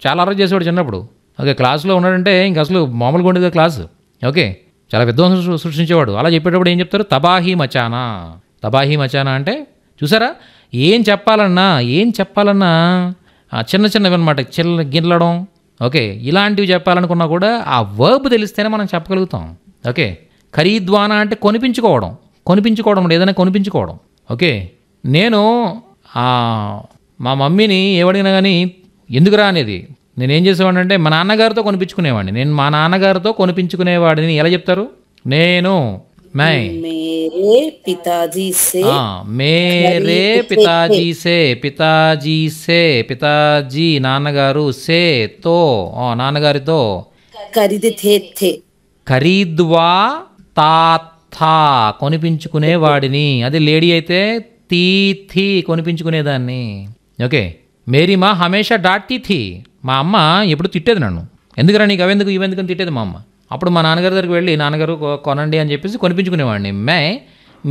చాలా అరవై చేసేవాడు చిన్నప్పుడు ఓకే క్లాస్లో ఉన్నాడంటే ఇంకా అసలు మామూలుగా ఉండేది క్లాస్ ఓకే చాలా విధ్వంసం సృష్టించేవాడు అలా చెప్పేటప్పుడు ఏం చెప్తారు తబాహీ మచానా తబాహీ మచానా అంటే చూసారా ఏం చెప్పాలన్నా ఏం చెప్పాలన్నా చిన్న చిన్నవి అనమాట చిల్ల గిన్నెలడం ఓకే ఇలాంటివి చెప్పాలనుకున్నా కూడా ఆ వర్బ్ తెలిస్తేనే మనం చెప్పగలుగుతాం ఓకే ఖరీద్వానా అంటే కొనిపించుకోవడం కొనిపించుకోవడం ఏదైనా కొనిపించుకోవడం ఓకే నేను మా మమ్మీని ఏమడిగినా కానీ రా అనేది నేనేం చేసేవాడిని అంటే మా నాన్నగారితో కొనిపించుకునేవాడిని నేను మా నాన్నగారితో కొనిపించుకునేవాడిని ఎలా చెప్తారు నేను మేరే పితాజీ సే పితాజీ సే పితాజీ నాన్నగారు సే తో నాన్నగారితో ఖరీద్వా తాత కొనిపించుకునేవాడిని అది లేడీ అయితే తీ కొనిపించుకునేదాన్ని ఓకే మేరీ మా హమేషా డాట్ టీ మా అమ్మ ఎప్పుడు తిట్టేది నన్ను ఎందుకురా నీకు అవెందుకు అని తిట్టేది మా అమ్మ అప్పుడు మా నాన్నగారి దగ్గరికి వెళ్ళి నాన్నగారు కొనండి అని చెప్పేసి కొనిపించుకునేవాడిని మే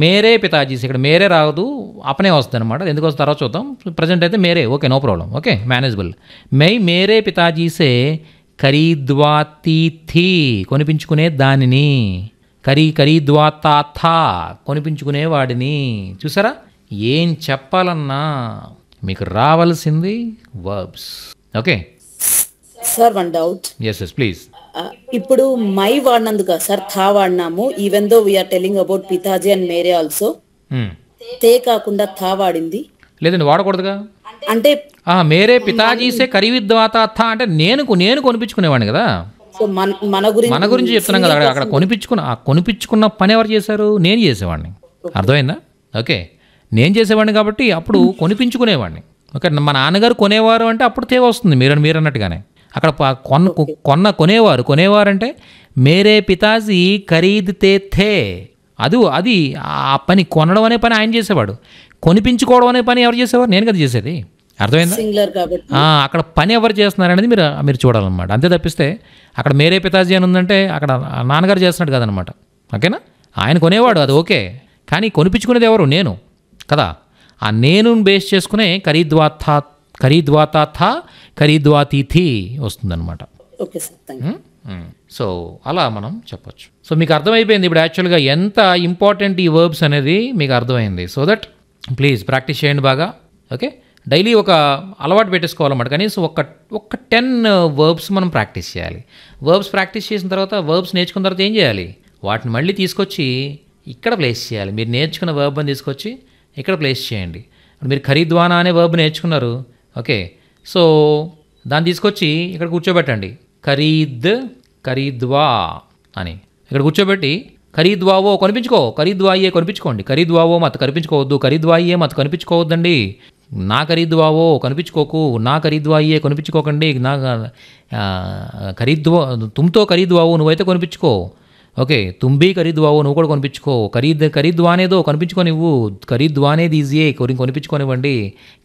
మేరే పితాజీస్ ఇక్కడ మేరే రాదు అప్పనే వస్తుంది అనమాట ఎందుకు వస్తే తర్వాత చూద్దాం ప్రజెంట్ అయితే మేరే okay no problem okay manageable మే మేరే పితాజీసే ఖరీద్వా తీ కొనిపించుకునే దానిని కరీ ఖరీద్వా తా కొనిపించుకునేవాడిని చూసారా ఏం చెప్పాలన్నా మీకు రావాల్సింది verbs okay sir one doubt yes yes please ఇప్పుడు మై వాడినందుక సార్ థా వాడినాము even though we're telling about పితాజీ అండ్ మేరే ఆల్సో తే కాకుండా థా వాడింది లేదండి వాడకూడదుగా అంటే మేరే పితాజీసే కరివిద్వాత థా అంటే నేను నేను కొనిపించుకునేవాడిని కదా మన గురించి మన గురించి చెప్తున్నాం కదా అక్కడ కొనిపించుకున్న కొనిపించుకున్న పని ఎవరు చేశారు నేను చేసేవాడిని అర్థమైందా ఓకే నేను చేసేవాడిని కాబట్టి అప్పుడు కొనిపించుకునేవాడిని ఓకే మా నాన్నగారు కొనేవారు అంటే అప్పుడు తేవ వస్తుంది మీరు మీరు అన్నట్టుగానే అక్కడ కొన్న కొన్న కొనేవారు కొనేవారంటే మేరే పితాజీ ఖరీదు తేథే అది అది ఆ పని కొనడం అనే పని ఆయన చేసేవాడు కొనిపించుకోవడం అనే పని ఎవరు చేసేవారు నేను కదా చేసేది అర్థమైందా అక్కడ పని ఎవరు చేస్తున్నారు అనేది మీరు మీరు చూడాలన్నమాట అంతే తప్పిస్తే అక్కడ మేరే పితాజీ అని ఉందంటే అక్కడ నాన్నగారు చేస్తున్నాడు కదనమాట ఓకేనా ఆయన కొనేవాడు అది ఓకే కానీ కొనిపించుకునేది ఎవరు నేను కదా ఆ నేను బేస్ చేసుకునే ఖరీద్వాథా ఖరీద్వాతాథ ఖరీద్వాతిథి వస్తుందన్నమాట ఓకే సార్ సో అలా మనం చెప్పొచ్చు సో మీకు అర్థమైపోయింది ఇప్పుడు యాక్చువల్గా ఎంత ఇంపార్టెంట్ ఈ వర్బ్స్ అనేది మీకు అర్థమైంది సో దట్ ప్లీజ్ ప్రాక్టీస్ చేయండి బాగా ఓకే డైలీ ఒక అలవాటు పెట్టేసుకోవాలన్నమాట కనీసం ఒక ఒక టెన్ వర్బ్స్ మనం ప్రాక్టీస్ చేయాలి వర్బ్స్ ప్రాక్టీస్ చేసిన తర్వాత వర్బ్స్ నేర్చుకున్న తర్వాత ఏం చేయాలి వాటిని మళ్ళీ తీసుకొచ్చి ఇక్కడ ప్లేస్ చేయాలి మీరు నేర్చుకున్న వర్బ్ అని తీసుకొచ్చి ఇక్కడ ప్లేస్ చేయండి మీరు ఖరీద్వానా అనే వర్బ్ నేర్చుకున్నారు ఓకే సో దాన్ని తీసుకొచ్చి ఇక్కడ కూర్చోబెట్టండి ఖరీద్ ఖరీద్వా అని ఇక్కడ కూర్చోబెట్టి ఖరీద్వావో కనిపించుకో ఖరీద్వాయే కనిపించుకోండి ఖరీద్వావో మత కనిపించుకోవద్దు ఖరీద్వాయే మత కనిపించుకోవద్దండి నా ఖరీద్వావో కనిపించుకోకు నా ఖరీద్వాయే కనిపించుకోకండి నా ఖరీద్వా తుమ్తో ఖరీద్వావో నువ్వైతే కనిపించుకో ఓకే తుంబీ ఖరీద్వావో నువ్వు కూడా కొనిపించుకో ఖరీద్ ఖరీద్వానేదో కొనిపించుకోనివ్వు ఖరీద్వానేది ఈజీయే కొని కొనిపించుకోనివ్వండి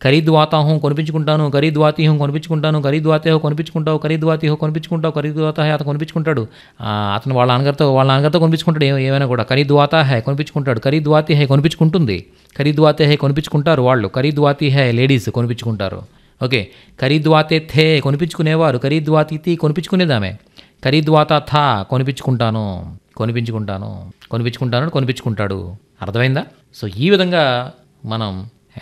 ఖరీద్వాతాహం కొనిపించుకుంటాను ఖరీద్వాతీహం కొనిపించుకుంటాను ఖరీద్వాతేహో కొనిపించుకుంటావు ఖరీద్వాతీహో కొనిపించుకుంటావు ఖరీద్వాతాహే అతను కొనిపించుకుంటాడు అతను వాళ్ళ నాన్నగారితో వాళ్ళ నాన్నగారితో కొనిపించుకుంటాడు ఏమైనా కూడా ఖరీద్వాతాహే కొనిపించుకుంటాడు ఖరీద్వాతిహే కొనిపించుకుంటుంది ఖరీద్వాతేహే కొనిపించుకుంటారు వాళ్ళు హే లేడీస్ కొనిపించుకుంటారు ఓకే ఖరీద్వాతే థే కొనిపించుకునేవారు ఖరీద్వాతిథి కొనిపించుకునేదామే ఖరీద్వాత థా కొనిపించుకుంటాను కొనిపించుకుంటాను కొనిపించుకుంటాను కొనిపించుకుంటాడు అర్థమైందా సో ఈ విధంగా మనం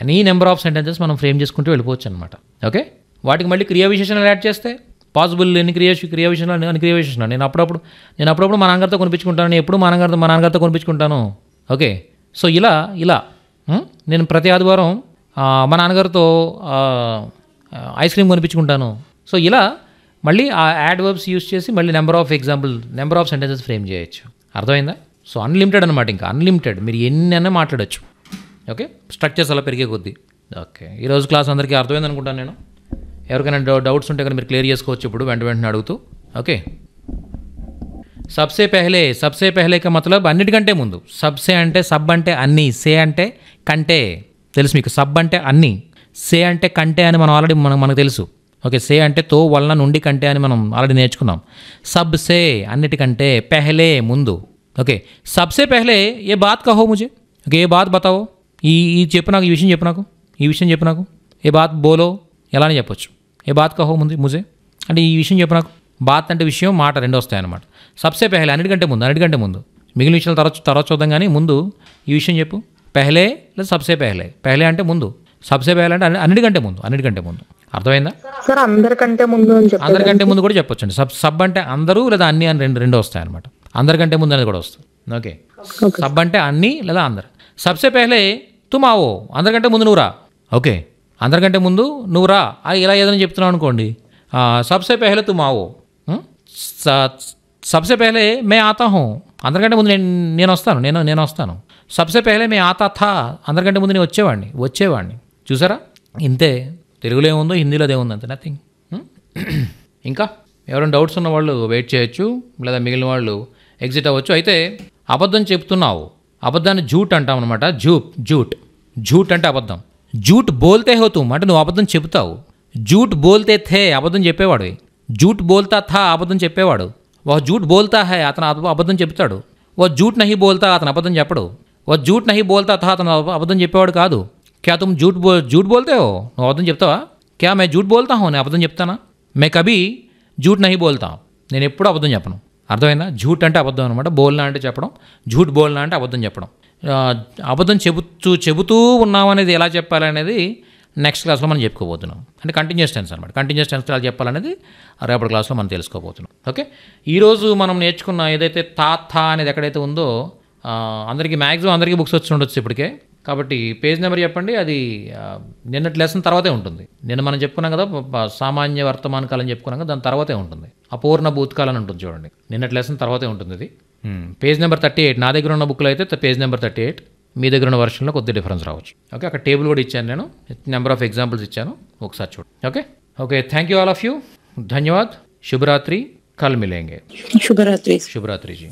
ఎనీ నెంబర్ ఆఫ్ సెంటెన్సెస్ మనం ఫ్రేమ్ చేసుకుంటూ వెళ్ళిపోవచ్చు అనమాట ఓకే వాటికి మళ్ళీ క్రియా విశేషణాలు యాడ్ చేస్తే పాసిబుల్ ఎన్ని క్రియా క్రియా విశేషణాలు అని క్రియా విశేషణాలు నేను అప్పుడప్పుడు నేను అప్పుడప్పుడు మా నాన్నగారితో కొనిపించుకుంటాను నేను ఎప్పుడు మా నాన్నగారితో మా నాన్నగారితో కొనిపించుకుంటాను ఓకే సో ఇలా ఇలా hmm? నేను ప్రతి ఆదివారం మా నాన్నగారితో ఐస్ క్రీమ్ కొనిపించుకుంటాను సో ఇలా మళ్ళీ ఆ యాడ్ వర్బ్స్ యూస్ చేసి మళ్ళీ number of example number of sentences frame చేయొచ్చు అర్థమైందా సో అన్లిమిటెడ్ అనమాట ఇంకా అన్లిమిటెడ్ మీరు ఎన్నైనా మాట్లాడచ్చు ఓకే స్ట్రక్చర్స్ అలా పెరిగే కొద్దీ ఓకే ఈరోజు క్లాస్ అందరికీ అర్థమైంది అనుకుంటాను నేను ఎవరికైనా డౌట్స్ ఉంటే కానీ మీరు క్లియర్ చేసుకోవచ్చు ఇప్పుడు వెంట వెంటనే అడుగుతూ ఓకే సబ్సే పెహలే సబ్సే పెహలేక మతలబ్ అన్నిటికంటే ముందు సబ్సే అంటే సబ్ అంటే అన్ని సే అంటే కంటే తెలుసు మీకు సబ్ అంటే అన్ని సే అంటే కంటే అని మనం ఆల్రెడీ మనకు మనకు తెలుసు ఓకే సే అంటే తో వలన నుండి కంటే అని మనం ఆల్రెడీ నేర్చుకున్నాం సబ్ సే అన్నిటికంటే పెహలే ముందు ఓకే సబ్సే పెహలే ఏ బాత్ కహో ముజే ఓకే ఏ బాత్ బతావో ఈ ఈ చెప్పు నాకు ఈ విషయం చెప్పు నాకు ఈ విషయం చెప్పు నాకు ఏ బాత్ బోలో ఎలా అని చెప్పొచ్చు ఏ బాత్ కహో ముందు ముజే అంటే ఈ విషయం చెప్పు నాకు బాత్ అంటే విషయం మాట రెండు వస్తాయన్నమాట సబ్సే పెహలే అన్నిటికంటే ముందు అన్నిటికంటే ముందు మిగిలిన విషయాలు తర్వాత తర్వాత చూద్దాం కానీ ముందు ఈ విషయం చెప్పు పెహలే లేదా సబ్సే పెహలే పెహలే అంటే ముందు సబ్సే పెహలే అంటే అన్నిటికంటే ముందు అన్నిటికంటే ముందు అర్థమైందా సార్ అందరికంటే ముందు అందరికంటే ముందు కూడా చెప్పొచ్చండి సబ్ సబ్ అంటే అందరూ లేదా అన్ని అని రెండు రెండు వస్తాయి అనమాట అందరికంటే ముందు అనేది కూడా వస్తుంది ఓకే సబ్ అంటే అన్ని లేదా అందరు సబ్సే పెహలే తుమావో అందరికంటే ముందు నువ్వు రా ఓకే అందరికంటే ముందు నువ్వు రా ఇలా ఏదైనా చెప్తున్నావు అనుకోండి సబ్సే పెహలే తుమావో సబ్సే పెహలే మే ఆతా హో అందరికంటే ముందు నేను నేను వస్తాను నేను నేను వస్తాను సబ్సే పెహలే మే ఆతా థా అందరికంటే ముందు నేను వచ్చేవాడిని వచ్చేవాడిని చూసారా ఇంతే తెలుగులో ఏముందో హిందీలో ఏముంది అంతే నథింగ్ hmm? ఇంకా ఎవరైనా డౌట్స్ ఉన్న వాళ్ళు వెయిట్ చేయొచ్చు లేదా మిగిలిన వాళ్ళు ఎగ్జిట్ అవ్వచ్చు అయితే అబద్ధం చెప్తున్నావు అబద్ధాన్ని జూట్ అంటాం అనమాట జూప్ జూట్ జూట్ అంటే అబద్ధం జూట్ బోల్తే హోతు అంటే నువ్వు అబద్ధం చెబుతావు జూట్ బోల్తే థే అబద్ధం చెప్పేవాడు జూట్ బోల్తా థా అబద్ధం చెప్పేవాడు ఓ జూట్ బోల్తా హే అతను అబద్ధం చెబుతాడు ఓ జూట్ నహి బోల్తా అతను అబద్ధం చెప్పడు ఓ జూట్ నహి బోల్తా థా అతను అబద్ధం చెప్పేవాడు కాదు క్యా తుమ్ జూట్ బో జూట్ బోల్తే हो అబద్ధం చెప్తావా క్యా మే జూట్ బోల్తా హో నేను అబద్ధం చెప్తానా మే కబీ జూట్ నహి బోల్తా నేను ఎప్పుడూ అబద్ధం చెప్పను అర్థమైందా జూట్ అంటే అబద్ధం అనమాట బోల్నా అంటే చెప్పడం జూట్ బోల్నా అంటే అబద్ధం చెప్పడం అబద్ధం చెబుతూ చెబుతూ ఉన్నాం అనేది ఎలా చెప్పాలనేది నెక్స్ట్ క్లాస్లో మనం చెప్పుకోబోతున్నాం అంటే కంటిన్యూస్ టెన్స్ అనమాట కంటిన్యూస్ టెన్స్ ఎలా చెప్పాలనేది రేపటి క్లాస్లో మనం తెలుసుకోబోతున్నాం ఓకే ఈరోజు మనం నేర్చుకున్న ఏదైతే తాత అనేది ఎక్కడైతే ఉందో అందరికీ మ్యాక్సిమం అందరికీ బుక్స్ వచ్చి ఉండొచ్చు ఇప్పటికే కాబట్టి పేజ్ నెంబర్ చెప్పండి అది నిన్నటి లెసన్ తర్వాతే ఉంటుంది నిన్న మనం చెప్పుకున్నాం కదా సామాన్య వర్తమాన కాలం చెప్పుకున్నాం కదా దాని తర్వాతే ఉంటుంది అపూర్ణ భూతకాలం ఉంటుంది చూడండి నిన్నటి లెసన్ తర్వాతే ఉంటుంది ఇది పేజ్ నెంబర్ థర్టీ ఎయిట్ నా దగ్గర ఉన్న బుక్లో అయితే పేజ్ నెంబర్ థర్టీ ఎయిట్ మీ దగ్గర ఉన్న వర్షన్లో కొద్ది డిఫరెన్స్ రావచ్చు ఓకే అక్కడ టేబుల్ కూడా ఇచ్చాను నేను నెంబర్ ఆఫ్ ఎగ్జాంపుల్స్ ఇచ్చాను ఒకసారి చూడు okay okay thank you all of you ధన్యవాద్ శుభరాత్రి కల్ మిలేంగే శుభరాత్రి శుభరాత్రి జీ